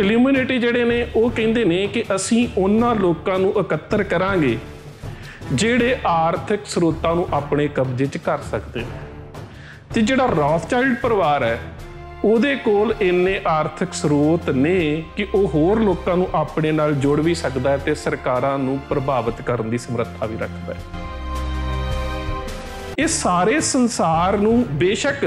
ਇਲੂਮੀਨੇਟੀ ਜਿਹੜੇ ਨੇ ਉਹ ਕਹਿੰਦੇ ਨੇ ਕਿ ਅਸੀਂ ਉਹਨਾਂ ਲੋਕਾਂ ਨੂੰ ਇਕੱਤਰ ਕਰਾਂਗੇ ਜਿਹੜੇ ਆਰਥਿਕ ਸਰੋਤਾਂ ਨੂੰ ਆਪਣੇ ਕਬਜ਼ੇ 'ਚ ਕਰ ਸਕਦੇ ਨੇ ਤੇ ਜਿਹੜਾ ਰੌਥਚਾਈਲਡ ਪਰਿਵਾਰ ਹੈ ਉਹਦੇ ਕੋਲ ਇੰਨੇ ਆਰਥਿਕ ਸਰੋਤ ਨੇ ਕਿ ਉਹ ਹੋਰ ਲੋਕਾਂ ਨੂੰ ਆਪਣੇ ਨਾਲ ਜੋੜ ਵੀ ਸਕਦਾ ਹੈ ਤੇ ਸਰਕਾਰਾਂ ਨੂੰ ਪ੍ਰਭਾਵਿਤ ਕਰਨ ਦੀ ਸਮਰੱਥਾ ਵੀ ਰੱਖਦਾ ਹੈ ਇਹ ਸਾਰੇ ਸੰਸਾਰ ਨੂੰ ਬੇਸ਼ੱਕ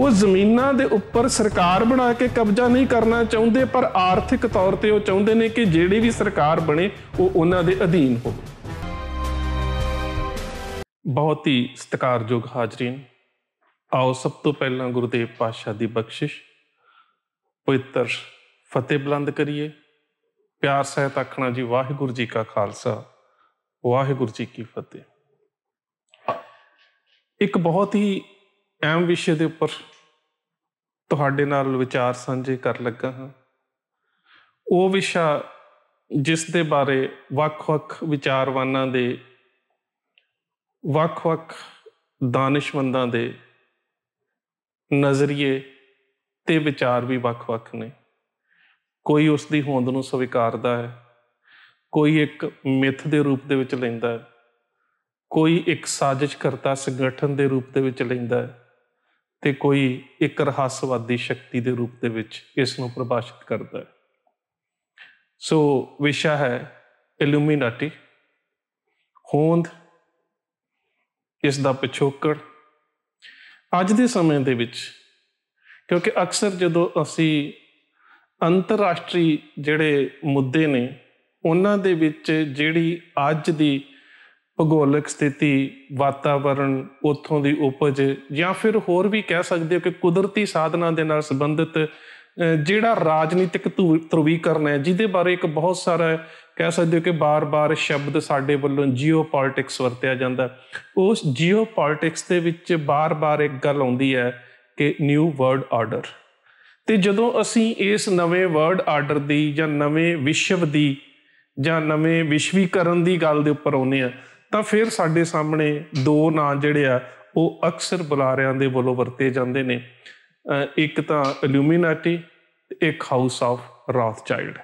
ਉਹ ਜ਼ਮੀਨਾਂ ਦੇ ਉੱਪਰ ਸਰਕਾਰ ਬਣਾ ਕੇ ਕਬਜ਼ਾ ਨਹੀਂ ਕਰਨਾ ਚਾਹੁੰਦੇ ਪਰ ਆਰਥਿਕ ਤੌਰ ਤੇ ਉਹ ਚਾਹੁੰਦੇ ਨੇ ਕਿ ਜਿਹੜੀ ਵੀ ਸਰਕਾਰ ਬਣੇ ਉਹ ਉਹਨਾਂ ਦੇ ਅਧੀਨ ਹੋਵੇ ਬਹੁਤ ਹੀ ਸਤਿਕਾਰਯੋਗ ਹਾਜ਼ਰੀਨ ਆਓ ਸਭ ਤੋਂ ਪਹਿਲਾਂ ਗੁਰਦੇਵ ਪਾਤਸ਼ਾਹ ਦੀ ਬਖਸ਼ਿਸ਼ ਪਵਿੱਤਰ ਫਤਿਹ ਬਲੰਦ ਕਰੀਏ ਪਿਆਰ ਸਹਿਤ ਆਖਣਾ ਜੀ ਵਾਹਿਗੁਰੂ ਜੀ ਕਾ ਖਾਲਸਾ ਵਾਹਿਗੁਰੂ ਜੀ ਕੀ ਫਤਿਹ ਇੱਕ ਬਹੁਤ ਹੀ ਐਮ ਵਿਸ਼ੇ ਦੇ ਉੱਪਰ ਤੁਹਾਡੇ ਨਾਲ ਵਿਚਾਰ ਸਾਂਝੇ ਕਰ ਲੱਗਾ ਹਾਂ ਉਹ ਵਿਸ਼ਾ ਜਿਸ ਦੇ ਬਾਰੇ ਵੱਖ-ਵੱਖ ਵਿਚਾਰਵਾਨਾਂ ਦੇ ਵੱਖ-ਵੱਖ ਦਾਨਿਸ਼ਮੰਦਾਂ ਦੇ ਨਜ਼ਰੀਏ ਤੇ ਵਿਚਾਰ ਵੀ ਵੱਖ-ਵੱਖ ਨੇ ਕੋਈ ਉਸ ਦੀ ਹੋਂਦ ਨੂੰ ਸਵੀਕਾਰਦਾ ਹੈ ਕੋਈ ਇੱਕ ਮਿੱਥ ਦੇ ਰੂਪ ਦੇ ਵਿੱਚ ਲੈਂਦਾ ਹੈ ਕੋਈ ਇੱਕ ਸਾਜ਼ਿਸ਼ ਕਰਤਾ ਸੰਗਠਨ ਦੇ ਰੂਪ ਦੇ ਵਿੱਚ ਲੈਂਦਾ ਹੈ ਤੇ ਕੋਈ ਇੱਕ ਰਹੱਸਵਾਦੀ ਸ਼ਕਤੀ ਦੇ ਰੂਪ ਦੇ ਵਿੱਚ ਇਸ ਨੂੰ ਪਰਿਭਾਸ਼ਿਤ ਕਰਦਾ ਹੈ ਸੋ ਵਿਸ਼ਾ ਹੈ ਇਲੂਮੀਨਾਟੀ ਹੋਂਦ ਇਸ ਦਾ ਪਿਛੋਕੜ ਅੱਜ ਦੇ ਸਮੇਂ ਦੇ ਵਿੱਚ ਕਿਉਂਕਿ ਅਕਸਰ ਜਦੋਂ ਅਸੀਂ ਅੰਤਰਰਾਸ਼ਟਰੀ ਜਿਹੜੇ ਮੁੱਦੇ ਨੇ ਉਹਨਾਂ ਦੇ ਵਿੱਚ ਜਿਹੜੀ ਅੱਜ ਦੀ ਭੂਗੋਲਿਕ ਸਥਿਤੀ ਵਾਤਾਵਰਣ ਉਥੋਂ ਦੀ ਉਪਜ ਜਾਂ ਫਿਰ ਹੋਰ ਵੀ ਕਹਿ ਸਕਦੇ ਹੋ ਕਿ ਕੁਦਰਤੀ ਸਾਧਨਾ ਦੇ ਨਾਲ ਸੰਬੰਧਿਤ ਜਿਹੜਾ ਰਾਜਨੀਤਿਕ ਧਰੂਵੀਕਰਨ ਹੈ ਜਿਹਦੇ ਬਾਰੇ ਇੱਕ ਬਹੁਤ ਸਾਰਾ ਕਹਿ ਸਕਦੇ ਹੋ ਕਿ ਬਾਰ-ਬਾਰ ਸ਼ਬਦ ਸਾਡੇ ਵੱਲੋਂ ਜੀਓਪੋਲਿਟਿਕਸ ਵਰਤਿਆ ਜਾਂਦਾ ਉਸ ਜੀਓਪੋਲਿਟਿਕਸ ਦੇ ਵਿੱਚ ਬਾਰ-ਬਾਰ ਇੱਕ ਗੱਲ ਆਉਂਦੀ ਹੈ ਕਿ ਨਿਊ ਵਰਲਡ ਆਰਡਰ ਤੇ ਜਦੋਂ ਅਸੀਂ ਇਸ ਨਵੇਂ ਵਰਲਡ ਆਰਡਰ ਦੀ ਜਾਂ ਨਵੇਂ ਵਿਸ਼ਵ ਦੀ ਜਾਂ ਨਵੇਂ ਵਿਸ਼ਵੀਕਰਨ ਦੀ ਗੱਲ ਦੇ ਉੱਪਰ ਆਉਨੇ ਆ ਤਾਂ ਫਿਰ ਸਾਡੇ ਸਾਹਮਣੇ ਦੋ ਨਾਂ ਜਿਹੜੇ ਆ ਉਹ ਅਕਸਰ ਬੁਲਾਰਿਆਂ ਦੇ ਵੱਲੋਂ ਵਰਤੇ ਜਾਂਦੇ ਨੇ ਇੱਕ ਤਾਂ ਇਲੂਮੀਨਾਟੀ ਇੱਕ ਹਾਊਸ ਆਫ ਰਾਥਚਾਈਲਡ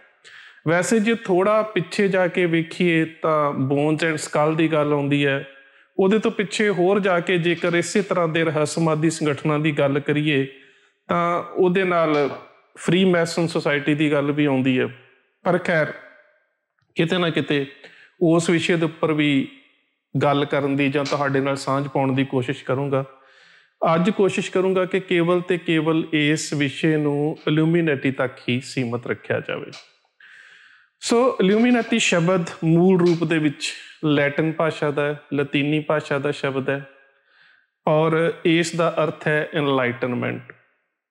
ਵੈਸੇ ਜੇ ਥੋੜਾ ਪਿੱਛੇ ਜਾ ਕੇ ਵੇਖੀਏ ਤਾਂ ਬੋਨਸ ਐਂਡ ਸਕਲ ਦੀ ਗੱਲ ਆਉਂਦੀ ਹੈ ਉਹਦੇ ਤੋਂ ਪਿੱਛੇ ਹੋਰ ਜਾ ਕੇ ਜੇਕਰ ਇਸੇ ਤਰ੍ਹਾਂ ਦੇ ਰਹੱਸਮਾਦੀ ਸੰਗਠਨਾਂ ਦੀ ਗੱਲ ਕਰੀਏ ਤਾਂ ਉਹਦੇ ਨਾਲ ਫ੍ਰੀ ਮੈਸਨ ਸੋਸਾਇਟੀ ਦੀ ਗੱਲ ਵੀ ਆਉਂਦੀ ਹੈ ਪਰ ਖੈਰ ਕਿਤੇ ਨਾ ਕਿਤੇ ਉਸ ਵਿਸ਼ੇ ਦੇ ਉੱਪਰ ਵੀ ਗੱਲ ਕਰਨ ਦੀ ਜਾਂ ਤੁਹਾਡੇ ਨਾਲ ਸਾਂਝ ਪਾਉਣ ਦੀ ਕੋਸ਼ਿਸ਼ ਕਰੂੰਗਾ ਅੱਜ ਕੋਸ਼ਿਸ਼ ਕਰੂੰਗਾ ਕਿ ਕੇਵਲ ਤੇ ਕੇਵਲ ਇਸ ਵਿਸ਼ੇ ਨੂੰ ਇਲੂਮੀਨੇਟੀ ਤੱਕ ਹੀ ਸੀਮਤ ਰੱਖਿਆ ਜਾਵੇ ਸੋ ਇਲੂਮੀਨੇਟੀ ਸ਼ਬਦ ਮੂਲ ਰੂਪ ਦੇ ਵਿੱਚ ਲੈਟਿਨ ਭਾਸ਼ਾ ਦਾ ਲਾਤੀਨੀ ਭਾਸ਼ਾ ਦਾ ਸ਼ਬਦ ਹੈ ਔਰ ਇਸ ਦਾ ਅਰਥ ਹੈ ਇਨਲਾਈਟਨਮੈਂਟ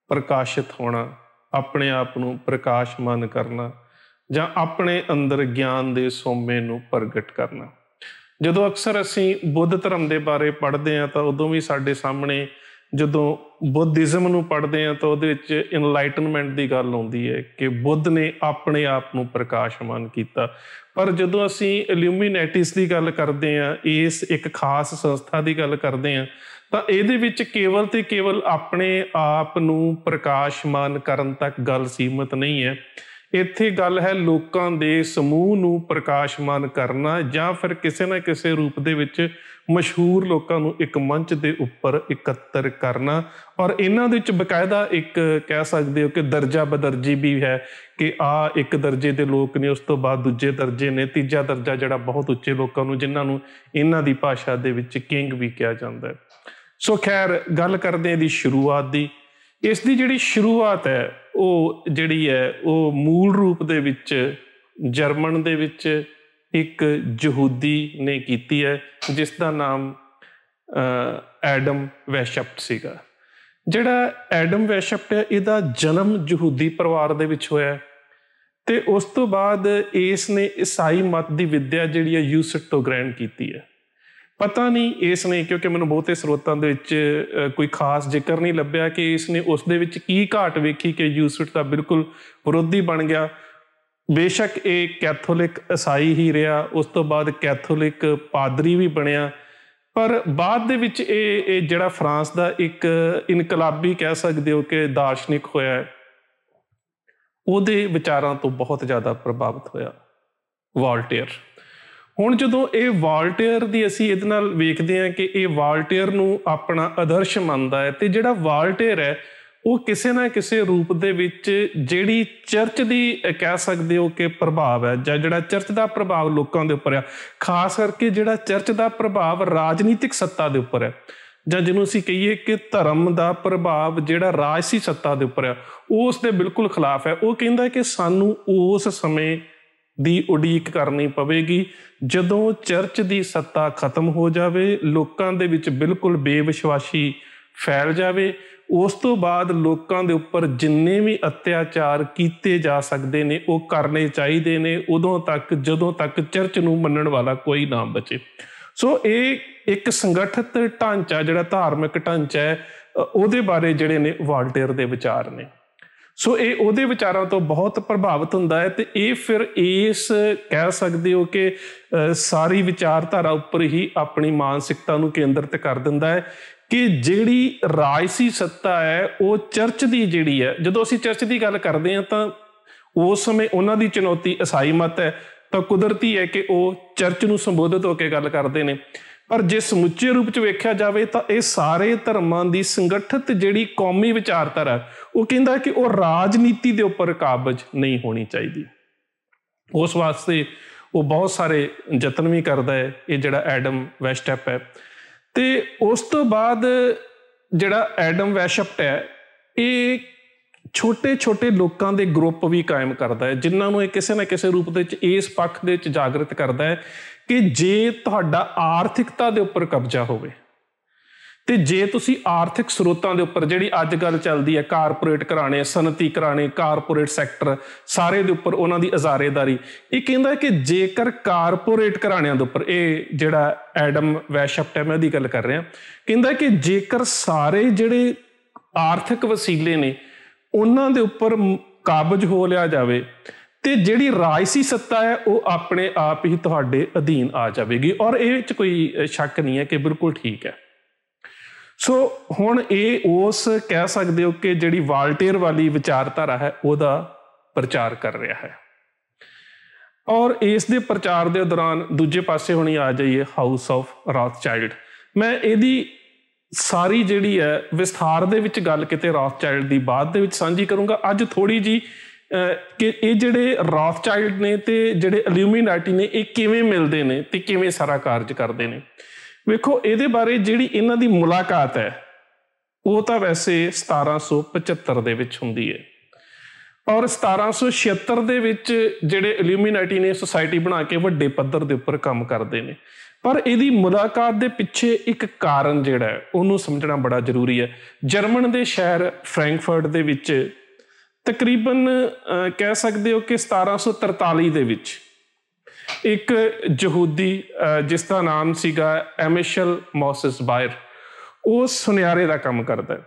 ਪ੍ਰਕਾਸ਼ਿਤ ਹੋਣਾ ਆਪਣੇ ਆਪ ਨੂੰ ਪ੍ਰਕਾਸ਼ਮਾਨ ਕਰਨਾ ਜਾਂ ਆਪਣੇ ਅੰਦਰ ਗਿਆਨ ਦੇ ਸੋਮੇ ਨੂੰ ਪ੍ਰਗਟ ਕਰਨਾ ਜਦੋਂ ਅਕਸਰ ਅਸੀਂ ਬੁੱਧ ਧਰਮ ਦੇ ਬਾਰੇ ਪੜ੍ਹਦੇ ਹਾਂ ਤਾਂ ਉਦੋਂ ਵੀ ਸਾਡੇ ਸਾਹਮਣੇ ਜਦੋਂ ਬੁੱਧਿਜ਼ਮ ਨੂੰ ਪੜ੍ਹਦੇ ਹਾਂ ਤਾਂ ਉਹਦੇ ਵਿੱਚ ਇਨਲਾਈਟਨਮੈਂਟ ਦੀ ਗੱਲ ਆਉਂਦੀ ਹੈ ਕਿ ਬੁੱਧ ਨੇ ਆਪਣੇ ਆਪ ਨੂੰ ਪ੍ਰਕਾਸ਼ਮਾਨ ਕੀਤਾ ਪਰ ਜਦੋਂ ਅਸੀਂ ਇਲੂਮੀਨੇਟਿਸ ਦੀ ਗੱਲ ਕਰਦੇ ਹਾਂ ਇਸ ਇੱਕ ਖਾਸ ਸੰਸਥਾ ਦੀ ਗੱਲ ਕਰਦੇ ਹਾਂ ਤਾਂ ਇਹਦੇ ਵਿੱਚ ਕੇਵਲ ਤੇ ਕੇਵਲ ਆਪਣੇ ਆਪ ਨੂੰ ਪ੍ਰਕਾਸ਼ਮਾਨ ਕਰਨ ਤੱਕ ਗੱਲ ਸੀਮਤ ਨਹੀਂ ਹੈ ਇੱਥੇ ਗੱਲ ਹੈ ਲੋਕਾਂ ਦੇ ਸਮੂਹ ਨੂੰ ਪ੍ਰਕਾਸ਼ਮਾਨ ਕਰਨਾ ਜਾਂ ਫਿਰ ਕਿਸੇ ਨਾ ਕਿਸੇ ਰੂਪ ਦੇ ਵਿੱਚ ਮਸ਼ਹੂਰ ਲੋਕਾਂ ਨੂੰ ਇੱਕ ਮੰਚ ਦੇ ਉੱਪਰ ਇਕੱਤਰ ਕਰਨਾ ਔਰ ਇਹਨਾਂ ਦੇ ਵਿੱਚ ਬਕਾਇਦਾ ਇੱਕ ਕਹਿ ਸਕਦੇ ਹੋ ਕਿ ਦਰਜਾ ਬਦਰਜੀ ਵੀ ਹੈ ਕਿ ਆ ਇੱਕ ਦਰਜੇ ਦੇ ਲੋਕ ਨੇ ਉਸ ਤੋਂ ਬਾਅਦ ਦੂਜੇ ਦਰਜੇ ਨੇ ਤੀਜਾ ਦਰਜਾ ਜਿਹੜਾ ਬਹੁਤ ਉੱਚੇ ਲੋਕਾਂ ਨੂੰ ਜਿਨ੍ਹਾਂ ਨੂੰ ਇਹਨਾਂ ਦੀ ਭਾਸ਼ਾ ਦੇ ਵਿੱਚ ਕਿੰਗ ਵੀ ਕਿਹਾ ਜਾਂਦਾ ਹੈ ਸੋ ਖੈਰ ਗੱਲ ਕਰਦੇ ਆਂ ਦੀ ਸ਼ੁਰੂਆਤ ਦੀ ਇਸ ਦੀ ਜਿਹੜੀ ਸ਼ੁਰੂਆਤ ਹੈ ਉਹ ਜਿਹੜੀ ਹੈ ਉਹ ਮੂਲ ਰੂਪ ਦੇ ਵਿੱਚ ਜਰਮਨ ਦੇ ਵਿੱਚ ਇੱਕ ਯਹੂਦੀ ਨੇ ਕੀਤੀ ਹੈ ਜਿਸ ਦਾ ਨਾਮ ਐਡਮ ਵੈਸ਼ਪਟ ਸੀਗਾ ਜਿਹੜਾ ਐਡਮ ਵੈਸ਼ਪਟ ਹੈ ਇਹਦਾ ਜਨਮ ਯਹੂਦੀ ਪਰਿਵਾਰ ਦੇ ਵਿੱਚ ਹੋਇਆ ਤੇ ਉਸ ਤੋਂ ਬਾਅਦ ਇਸ ਨੇ ਈਸਾਈ ਮਤ ਦੀ ਵਿੱਦਿਆ ਜਿਹੜੀ ਹੈ ਯੂਸਟ ਤੋਂ ਗ੍ਰਹਿਣ ਕੀਤੀ ਹੈ ਪਤਾ ਨਹੀਂ ਇਸ ਨੇ ਕਿਉਂਕਿ ਮੈਨੂੰ ਬਹੁਤੇ ਸਰੋਤਾਂ ਦੇ ਵਿੱਚ ਕੋਈ ਖਾਸ ਜ਼ਿਕਰ ਨਹੀਂ ਲੱਭਿਆ ਕਿ ਇਸ ਨੇ ਉਸ ਦੇ ਵਿੱਚ ਕੀ ਘਾਟ ਵੇਖੀ ਕਿ ਯੂਸਫ ਦਾ ਬਿਲਕੁਲ ਵਿਰੋਧੀ ਬਣ ਗਿਆ ਬੇਸ਼ੱਕ ਇਹ ਕੈਥੋਲਿਕ ਈਸਾਈ ਹੀ ਰਿਹਾ ਉਸ ਤੋਂ ਬਾਅਦ ਕੈਥੋਲਿਕ ਪਾਦਰੀ ਵੀ ਬਣਿਆ ਪਰ ਬਾਅਦ ਦੇ ਵਿੱਚ ਇਹ ਇਹ ਜਿਹੜਾ ਫਰਾਂਸ ਦਾ ਇੱਕ ਇਨਕਲਾਬੀ ਕਹਿ ਸਕਦੇ ਹੋ ਕਿ ਦਾਰਸ਼ਨਿਕ ਹੋਇਆ ਉਹਦੇ ਵਿਚਾਰਾਂ ਤੋਂ ਬਹੁਤ ਜ਼ਿਆਦਾ ਪ੍ਰਭਾਵਿਤ ਹੋਇਆ ਵਾਲਟੇਅਰ ਹੁਣ ਜਦੋਂ ਇਹ ਵਾਲਟੇਅਰ ਦੀ ਅਸੀਂ ਇਹਦੇ ਨਾਲ ਵੇਖਦੇ ਹਾਂ ਕਿ ਇਹ ਵਾਲਟੇਅਰ ਨੂੰ ਆਪਣਾ ਆਦਰਸ਼ ਮੰਨਦਾ ਹੈ ਤੇ ਜਿਹੜਾ ਵਾਲਟੇਅਰ ਹੈ ਉਹ ਕਿਸੇ ਨਾ ਕਿਸੇ ਰੂਪ ਦੇ ਵਿੱਚ ਜਿਹੜੀ ਚਰਚ ਦੀ ਕਹਿ ਸਕਦੇ ਹੋ ਕਿ ਪ੍ਰਭਾਵ ਹੈ ਜਾਂ ਜਿਹੜਾ ਚਰਚ ਦਾ ਪ੍ਰਭਾਵ ਲੋਕਾਂ ਦੇ ਉੱਪਰ ਆ ਖਾਸ ਕਰਕੇ ਜਿਹੜਾ ਚਰਚ ਦਾ ਪ੍ਰਭਾਵ ਰਾਜਨੀਤਿਕ ਸੱਤਾ ਦੇ ਉੱਪਰ ਹੈ ਜਾਂ ਜਿਹਨੂੰ ਅਸੀਂ ਕਹੀਏ ਕਿ ਧਰਮ ਦਾ ਪ੍ਰਭਾਵ ਜਿਹੜਾ ਰਾਜਸੀ ਸੱਤਾ ਦੇ ਉੱਪਰ ਆ ਉਸ ਦੇ ਬਿਲਕੁਲ ਖਿਲਾਫ ਹੈ ਉਹ ਕਹਿੰਦਾ ਕਿ ਸਾਨੂੰ ਉਸ ਸਮੇਂ ਦੀ ਉਡੀਕ ਕਰਨੀ ਪਵੇਗੀ ਜਦੋਂ ਚਰਚ ਦੀ ਸੱਤਾ ਖਤਮ ਹੋ ਜਾਵੇ ਲੋਕਾਂ ਦੇ ਵਿੱਚ ਬਿਲਕੁਲ ਬੇਵਿਸ਼ਵਾਸੀ ਫੈਲ ਜਾਵੇ ਉਸ ਤੋਂ ਬਾਅਦ ਲੋਕਾਂ ਦੇ ਉੱਪਰ ਜਿੰਨੇ ਵੀ ਅਤਿਆਚਾਰ ਕੀਤੇ ਜਾ ਸਕਦੇ ਨੇ ਉਹ ਕਰਨੇ ਚਾਹੀਦੇ ਨੇ ਉਦੋਂ ਤੱਕ ਜਦੋਂ ਤੱਕ ਚਰਚ ਨੂੰ ਮੰਨਣ ਵਾਲਾ ਕੋਈ ਨਾ ਬਚੇ ਸੋ ਇਹ ਇੱਕ ਸੰਗਠਿਤ ਢਾਂਚਾ ਜਿਹੜਾ ਧਾਰਮਿਕ ਢਾਂਚਾ ਹੈ ਉਹਦੇ ਬਾਰੇ ਜਿਹੜੇ ਨੇ ਵਾਲਟੇਅਰ ਦੇ ਵਿਚਾਰ ਨੇ ਸੋ ਇਹ ਉਹਦੇ ਵਿਚਾਰਾਂ ਤੋਂ ਬਹੁਤ ਪ੍ਰਭਾਵਿਤ ਹੁੰਦਾ ਹੈ ਤੇ ਇਹ ਫਿਰ ਇਸ ਕਹਿ ਸਕਦੇ ਹੋ ਕਿ ਸਾਰੀ ਵਿਚਾਰਧਾਰਾ ਉੱਪਰ ਹੀ ਆਪਣੀ ਮਾਨਸਿਕਤਾ ਨੂੰ ਕੇਂਦਰਿਤ ਕਰ ਦਿੰਦਾ ਹੈ ਕਿ ਜਿਹੜੀ ਰਾਜਸੀ ਸੱਤਾ ਹੈ ਉਹ ਚਰਚ ਦੀ ਜਿਹੜੀ ਹੈ ਜਦੋਂ ਅਸੀਂ ਚਰਚ ਦੀ ਗੱਲ ਕਰਦੇ ਹਾਂ ਤਾਂ ਉਸ ਸਮੇਂ ਉਹਨਾਂ ਦੀ ਚੁਣੌਤੀ ਈਸਾਈ ਮਤ ਹੈ ਤਾਂ ਕੁਦਰਤੀ ਹੈ ਕਿ ਉਹ ਚਰਚ ਨੂੰ ਸੰਬੋਧਿਤ ਹੋ ਕੇ ਗੱਲ ਕਰਦੇ ਨੇ ਪਰ ਜੇ ਸਮੁੱਚੇ ਰੂਪ ਚ ਵੇਖਿਆ ਜਾਵੇ ਤਾਂ ਇਹ ਸਾਰੇ ਧਰਮਾਂ ਦੀ ਸੰਗਠਿਤ ਜਿਹੜੀ ਕੌਮੀ ਵਿਚਾਰਧਾਰਾ ਉਹ ਕਹਿੰਦਾ ਕਿ ਉਹ ਰਾਜਨੀਤੀ ਦੇ ਉੱਪਰ ਕਾਬਜ ਨਹੀਂ ਹੋਣੀ ਚਾਹੀਦੀ ਉਸ ਵਾਸਤੇ ਉਹ ਬਹੁਤ ਸਾਰੇ ਯਤਨ ਵੀ ਕਰਦਾ ਹੈ ਇਹ ਜਿਹੜਾ ਐਡਮ ਵੈਸਟਪ ਹੈ ਤੇ ਉਸ ਤੋਂ ਬਾਅਦ ਜਿਹੜਾ ਐਡਮ ਵੈਸ਼ਪਟ ਹੈ ਇਹ ਛੋਟੇ-ਛੋਟੇ ਲੋਕਾਂ ਦੇ ਗਰੁੱਪ ਵੀ ਕਾਇਮ ਕਰਦਾ ਹੈ ਜਿਨ੍ਹਾਂ ਨੂੰ ਇਹ ਕਿਸੇ ਨਾ ਕਿਸੇ ਰੂਪ ਦੇ ਵਿੱਚ ਇਸ ਪੱਖ ਦੇ ਵਿੱਚ ਜਾਗਰਤ ਕਰਦਾ ਹੈ ਕਿ ਜੇ ਤੁਹਾਡਾ ਆਰਥਿਕਤਾ ਦੇ ਉੱਪਰ ਕਬਜ਼ਾ ਹੋਵੇ ਤੇ ਜੇ ਤੁਸੀਂ ਆਰਥਿਕ ਸਰੋਤਾਂ ਦੇ ਉੱਪਰ ਜਿਹੜੀ ਅੱਜ ਕੱਲ ਚੱਲਦੀ ਹੈ ਕਾਰਪੋਰੇਟ ਘਰਾਣੇ ਸਨਤੀ ਘਰਾਣੇ ਕਾਰਪੋਰੇਟ ਸੈਕਟਰ ਸਾਰੇ ਦੇ ਉੱਪਰ ਉਹਨਾਂ ਦੀ ਅਜ਼ਾਰੇਦਾਰੀ ਇਹ ਕਹਿੰਦਾ ਕਿ ਜੇਕਰ ਕਾਰਪੋਰੇਟ ਘਰਾਣਿਆਂ ਦੇ ਉੱਪਰ ਇਹ ਜਿਹੜਾ ਐਡਮ ਵੈਸ਼ਪਟ ਹੈ ਮੈਂ ਉਹਦੀ ਗੱਲ ਕਰ ਰਿਹਾ ਕਹਿੰਦਾ ਕਿ ਜੇਕਰ ਸਾਰੇ ਜਿਹੜੇ ਆਰਥਿਕ ਵਸੀਲੇ ਨੇ ਉਹਨਾਂ ਦੇ ਉੱਪਰ ਕਾਬਜ ਹੋ ਲਿਆ ਜਾਵੇ ਤੇ ਜਿਹੜੀ ਰਾਜਸੀ ਸੱਤਾ ਹੈ ਉਹ ਆਪਣੇ ਆਪ ਹੀ ਤੁਹਾਡੇ ਅਧੀਨ ਆ ਜਾਵੇਗੀ ਔਰ ਇਹ ਵਿੱਚ ਕੋਈ ਸ਼ੱਕ ਨਹੀਂ ਹੈ ਕਿ ਬਿਲਕੁਲ ਠੀਕ ਹੈ ਸੋ ਹੁਣ ਇਹ ਉਸ ਕਹਿ ਸਕਦੇ ਹੋ ਕਿ ਜਿਹੜੀ ਵਾਲਟੇਅਰ ਵਾਲੀ ਵਿਚਾਰਧਾਰਾ ਹੈ ਉਹਦਾ ਪ੍ਰਚਾਰ ਕਰ ਰਿਹਾ ਹੈ ਔਰ ਇਸ ਦੇ ਪ੍ਰਚਾਰ ਦੇ ਦੌਰਾਨ ਦੂਜੇ ਪਾਸੇ ਹੁਣੀ ਆ ਜਾਈਏ ਹਾਊਸ ਆਫ ਰਾਥਚਾਈਲਡ ਮੈਂ ਇਹਦੀ ਸਾਰੀ ਜਿਹੜੀ ਹੈ ਵਿਸਥਾਰ ਦੇ ਵਿੱਚ ਗੱਲ ਕਿਤੇ ਰਾਥਚਾਈਲਡ ਦੀ ਬਾਅਦ ਦੇ ਵਿੱਚ ਸਾਂਝੀ ਕਰੂੰਗਾ ਅੱਜ ਥੋੜੀ ਜੀ ਕਿ ਇਹ ਜਿਹੜੇ ਰਾਥਚਾਈਲਡ ਨੇ ਤੇ ਜਿਹੜੇ ਅਲੂਮੀਨਾਟੀ ਨੇ ਇਹ ਕਿਵੇਂ ਮਿਲਦੇ ਨੇ ਤੇ ਕਿਵੇਂ ਸਾਰਾ ਕਾਰਜ ਕਰਦੇ ਨੇ ਵੇਖੋ ਇਹਦੇ ਬਾਰੇ ਜਿਹੜੀ ਇਹਨਾਂ ਦੀ ਮੁਲਾਕਾਤ ਹੈ ਉਹ ਤਾਂ ਵੈਸੇ 1775 ਦੇ ਵਿੱਚ ਹੁੰਦੀ ਹੈ ਔਰ 1776 ਦੇ ਵਿੱਚ ਜਿਹੜੇ ਇਲੂਮੀਨਾਟੀ ਨੇ ਸੁਸਾਇਟੀ ਬਣਾ ਕੇ ਵੱਡੇ ਪੱਧਰ ਦੇ ਉੱਪਰ ਕੰਮ ਕਰਦੇ ਨੇ ਪਰ ਇਹਦੀ ਮੁਲਾਕਾਤ ਦੇ ਪਿੱਛੇ ਇੱਕ ਕਾਰਨ ਜਿਹੜਾ ਹੈ ਉਹਨੂੰ ਸਮਝਣਾ ਬੜਾ ਜ਼ਰੂਰੀ ਹੈ ਜਰਮਨ ਦੇ ਸ਼ਹਿਰ ਫ੍ਰੈਂਕਫਰਟ ਦੇ ਵਿੱਚ ਤਕਰੀਬਨ ਕਹਿ ਸਕਦੇ ਹੋ ਕਿ 1743 ਦੇ ਵਿੱਚ ਇੱਕ ਯਹੂਦੀ ਜਿਸ ਦਾ ਨਾਮ ਸੀਗਾ ਐਮਿਸ਼ਲ ਮੋਸਿਸ ਬਾਇਰ ਉਹ ਸੁਨਿਆਰੇ ਦਾ ਕੰਮ ਕਰਦਾ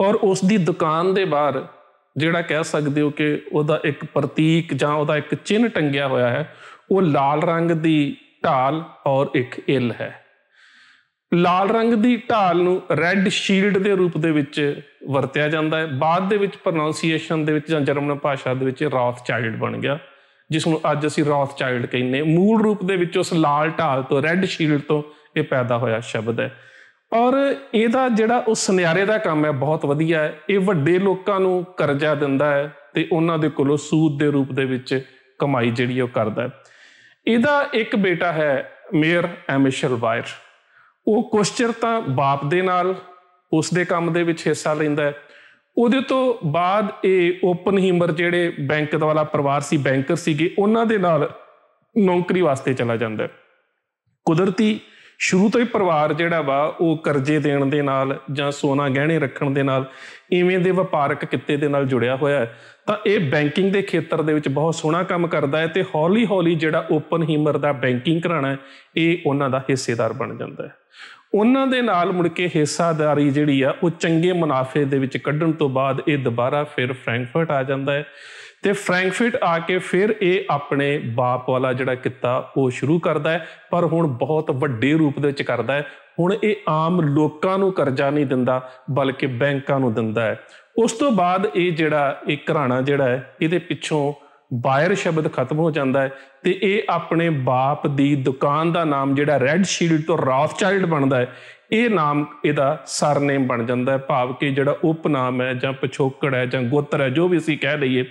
ਔਰ ਉਸ ਦੀ ਦੁਕਾਨ ਦੇ ਬਾਹਰ ਜਿਹੜਾ ਕਹਿ ਸਕਦੇ ਹੋ ਕਿ ਉਹਦਾ ਇੱਕ ਪ੍ਰਤੀਕ ਜਾਂ ਉਹਦਾ ਇੱਕ ਚਿੰਨ ਟੰਗਿਆ ਹੋਇਆ ਹੈ ਉਹ ਲਾਲ ਰੰਗ ਦੀ ਢਾਲ ਔਰ ਇੱਕ ਇਲ ਹੈ ਲਾਲ ਰੰਗ ਦੀ ਢਾਲ ਨੂੰ ਰੈੱਡ ਸ਼ੀਲਡ ਦੇ ਰੂਪ ਦੇ ਵਿੱਚ ਵਰਤਿਆ ਜਾਂਦਾ ਹੈ ਬਾਅਦ ਦੇ ਵਿੱਚ ਪ੍ਰੋਨਾਂਸੀਏਸ਼ਨ ਦੇ ਵਿੱਚ ਜਾਂ ਜਰਮਨ ਭਾਸ਼ਾ ਦੇ ਵਿੱਚ ਰੌਥ ਚਾਈਲਡ ਬਣ ਗਿਆ ਜਿਸ ਨੂੰ ਅੱਜ ਅਸੀਂ ਰੌਥ ਚਾਈਲਡ ਕਹਿੰਨੇ ਮੂਲ ਰੂਪ ਦੇ ਵਿੱਚ ਉਸ ਲਾਲ ਢਾਲ ਤੋਂ ਰੈੱਡ ਸ਼ੀਲਡ ਤੋਂ ਇਹ ਪੈਦਾ ਹੋਇਆ ਸ਼ਬਦ ਹੈ ਔਰ ਇਹਦਾ ਜਿਹੜਾ ਉਸ ਸੁਨਿਆਰੇ ਦਾ ਕੰਮ ਹੈ ਬਹੁਤ ਵਧੀਆ ਹੈ ਇਹ ਵੱਡੇ ਲੋਕਾਂ ਨੂੰ ਕਰਜ਼ਾ ਦਿੰਦਾ ਹੈ ਤੇ ਉਹਨਾਂ ਦੇ ਕੋਲੋਂ ਸੂਦ ਦੇ ਰੂਪ ਦੇ ਵਿੱਚ ਕਮਾਈ ਜਿਹੜੀ ਉਹ ਕਰਦਾ ਹੈ ਇਹਦਾ ਇੱਕ ਬੇਟਾ ਹੈ ਮੇਅਰ ਐਮਿਸ਼ਲ ਵਾਇਰ ਉਹ ਕੁਸ਼ਚਰ ਤਾਂ ਬਾਪ ਦੇ ਨਾਲ ਉਸ ਦੇ ਕੰਮ ਦੇ ਵਿੱਚ ਹਿੱਸਾ ਲੈਂਦਾ ਹੈ ਉਹਦੇ ਤੋਂ ਬਾਅਦ ਇਹ ਓਪਨ ਹੀਮਰ ਜਿਹੜੇ ਬੈਂਕ ਦਾ ਵਾਲਾ ਪਰਿਵਾਰ ਸੀ ਬੈਂਕਰ ਸੀਗੇ ਉਹਨਾਂ ਦੇ ਨਾਲ ਨੌਕਰੀ ਵਾਸਤੇ ਚਲਾ ਜਾਂਦਾ ਕੁਦਰਤੀ ਸ਼ੁਰੂ ਤੋਂ ਹੀ ਪਰਿਵਾਰ ਜਿਹੜਾ ਵਾ ਉਹ ਕਰਜ਼ੇ ਦੇਣ ਦੇ ਨਾਲ ਜਾਂ ਸੋਨਾ ਗਹਿਣੇ ਰੱਖਣ ਦੇ ਨਾਲ ਇਵੇਂ ਦੇ ਵਪਾਰਕ ਕਿੱਤੇ ਦੇ ਨਾਲ ਜੁੜਿਆ ਹੋਇਆ ਤਾਂ ਇਹ ਬੈਂਕਿੰਗ ਦੇ ਖੇਤਰ ਦੇ ਵਿੱਚ ਬਹੁਤ ਸੋਹਣਾ ਕੰਮ ਕਰਦਾ ਹੈ ਤੇ ਹੌਲੀ-ਹੌਲੀ ਜਿਹੜਾ ਓਪਨ ਹੀਮਰ ਦਾ ਬੈਂਕਿੰਗ ਘਰਾਣਾ ਇਹ ਉਹਨਾਂ ਦਾ ਹਿੱਸੇਦਾਰ ਬਣ ਜਾਂਦਾ ਹੈ ਉਹਨਾਂ ਦੇ ਨਾਲ ਮੁੜ ਕੇ ਹਿੱਸਾਦਾਰੀ ਜਿਹੜੀ ਆ ਉਹ ਚੰਗੇ ਮੁਨਾਫੇ ਦੇ ਵਿੱਚ ਕੱਢਣ ਤੋਂ ਬਾਅਦ ਇਹ ਦੁਬਾਰਾ ਫਿਰ ਫ੍ਰੈਂਕਫਰਟ ਆ ਜਾਂਦਾ ਹੈ ਤੇ ਫ੍ਰੈਂਕਫਰਟ ਆ ਕੇ ਫਿਰ ਇਹ ਆਪਣੇ ਬਾਪ ਵਾਲਾ ਜਿਹੜਾ ਕਿੱਤਾ ਉਹ ਸ਼ੁਰੂ ਕਰਦਾ ਹੈ ਪਰ ਹੁਣ ਬਹੁਤ ਵੱਡੇ ਰੂਪ ਦੇ ਵਿੱਚ ਕਰਦਾ ਹੈ ਹੁਣ ਇਹ ਆਮ ਲੋਕਾਂ ਨੂੰ ਕਰਜ਼ਾ ਨਹੀਂ ਦਿੰਦਾ ਬਲਕਿ ਬੈਂਕਾਂ ਨੂੰ ਦਿੰਦਾ ਹੈ ਉਸ ਤੋਂ ਬਾਅਦ ਇਹ ਜਿਹੜਾ ਇਹ ਘਰਾਣਾ ਜਿਹੜਾ ਹੈ ਇਹਦੇ ਪਿੱਛੋਂ ਬਾਇਰ ਸ਼ਬਦ ਖਤਮ ਹੋ ਜਾਂਦਾ ਹੈ ਤੇ ਇਹ ਆਪਣੇ ਬਾਪ ਦੀ ਦੁਕਾਨ ਦਾ ਨਾਮ ਜਿਹੜਾ ਰੈੱਡ ਸ਼ੀਲਡ ਤੋਂ ਚਾਈਲਡ ਬਣਦਾ ਹੈ ਇਹ ਨਾਮ ਇਹਦਾ ਸਰਨੇਮ ਬਣ ਜਾਂਦਾ ਹੈ ਭਾਵ ਕਿ ਜਿਹੜਾ ਉਪਨਾਮ ਹੈ ਜਾਂ ਪਛੋਕੜ ਹੈ ਜਾਂ ਗੋਤਰ ਹੈ ਜੋ ਵੀ ਅਸੀਂ ਕਹਿ ਲਈਏ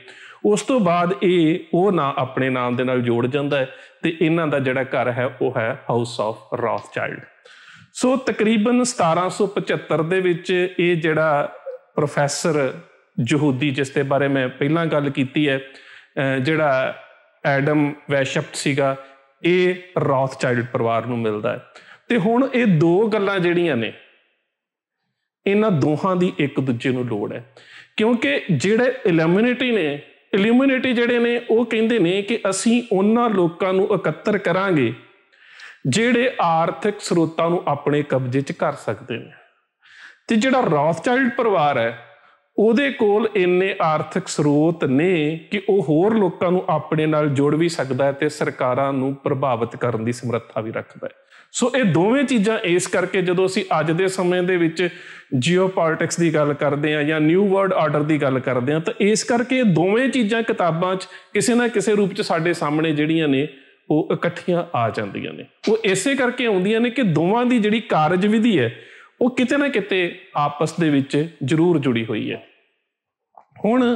ਉਸ ਤੋਂ ਬਾਅਦ ਇਹ ਉਹ ਨਾਮ ਆਪਣੇ ਨਾਮ ਦੇ ਨਾਲ ਜੋੜ ਜਾਂਦਾ ਹੈ ਤੇ ਇਹਨਾਂ ਦਾ ਜਿਹੜਾ ਘਰ ਹੈ ਉਹ ਹੈ ਹਾਊਸ ਆਫ ਚਾਈਲਡ ਸੋ ਤਕਰੀਬਨ 1775 ਦੇ ਵਿੱਚ ਇਹ ਜਿਹੜਾ ਪ੍ਰੋਫੈਸਰ ਯਹੂਦੀ ਜਿਸ ਦੇ ਬਾਰੇ ਮੈਂ ਪਹਿਲਾਂ ਗੱਲ ਕੀਤੀ ਹੈ ਜਿਹੜਾ ਐਡਮ ਵੈਸ਼ਪਟ ਸੀਗਾ ਇਹ ਰੌਥਚਾਈਲਡ ਪਰਿਵਾਰ ਨੂੰ ਮਿਲਦਾ ਹੈ ਤੇ ਹੁਣ ਇਹ ਦੋ ਗੱਲਾਂ ਜਿਹੜੀਆਂ ਨੇ ਇਹਨਾਂ ਦੋਹਾਂ ਦੀ ਇੱਕ ਦੂਜੇ ਨੂੰ ਲੋੜ ਹੈ ਕਿਉਂਕਿ ਜਿਹੜੇ ਇਲੂਮਿਨੇਟੀ ਨੇ ਇਲੂਮਿਨੇਟੀ ਜਿਹੜੇ ਨੇ ਉਹ ਕਹਿੰਦੇ ਨੇ ਕਿ ਅਸੀਂ ਉਹਨਾਂ ਲੋਕਾਂ ਨੂੰ ਇਕੱਤਰ ਕਰਾਂਗੇ ਜਿਹੜੇ ਆਰਥਿਕ ਸਰੋਤਾਂ ਨੂੰ ਆਪਣੇ ਕਬਜ਼ੇ 'ਚ ਕਰ ਸਕਦੇ ਨੇ ਤੇ ਜਿਹੜਾ ਰੌਥਚਾਈਲਡ ਪਰਿਵਾਰ ਹੈ ਉਹਦੇ ਕੋਲ ਇੰਨੇ ਆਰਥਿਕ ਸਰੋਤ ਨੇ ਕਿ ਉਹ ਹੋਰ ਲੋਕਾਂ ਨੂੰ ਆਪਣੇ ਨਾਲ ਜੋੜ ਵੀ ਸਕਦਾ ਹੈ ਤੇ ਸਰਕਾਰਾਂ ਨੂੰ ਪ੍ਰਭਾਵਿਤ ਕਰਨ ਦੀ ਸਮਰੱਥਾ ਵੀ ਰੱਖਦਾ ਹੈ ਸੋ ਇਹ ਦੋਵੇਂ ਚੀਜ਼ਾਂ ਇਸ ਕਰਕੇ ਜਦੋਂ ਅਸੀਂ ਅੱਜ ਦੇ ਸਮੇਂ ਦੇ ਵਿੱਚ ਜੀਓਪੋਲਿਟਿਕਸ ਦੀ ਗੱਲ ਕਰਦੇ ਆ ਜਾਂ ਨਿਊ ਵਰਲਡ ਆਰਡਰ ਦੀ ਗੱਲ ਕਰਦੇ ਆ ਤਾਂ ਇਸ ਕਰਕੇ ਇਹ ਦੋਵੇਂ ਚੀਜ਼ਾਂ ਕਿਤਾਬਾਂ 'ਚ ਕਿਸੇ ਨਾ ਕਿਸੇ ਰੂਪ 'ਚ ਸਾਡੇ ਸਾਹਮਣੇ ਜਿਹੜੀਆਂ ਨੇ ਉਹ ਇਕੱਠੀਆਂ ਆ ਜਾਂਦੀਆਂ ਨੇ ਉਹ ਇਸੇ ਕਰਕੇ ਆਉਂਦੀਆਂ ਨੇ ਕਿ ਦੋਵਾਂ ਦੀ ਜਿਹੜੀ ਕਾਰਜ ਵਿਧੀ ਹੈ ਉਹ ਕਿਤੇ ਨਾ ਕਿਤੇ ਆਪਸ ਦੇ ਵਿੱਚ ਜ਼ਰੂਰ ਜੁੜੀ ਹੋਈ ਹੈ ਹੁਣ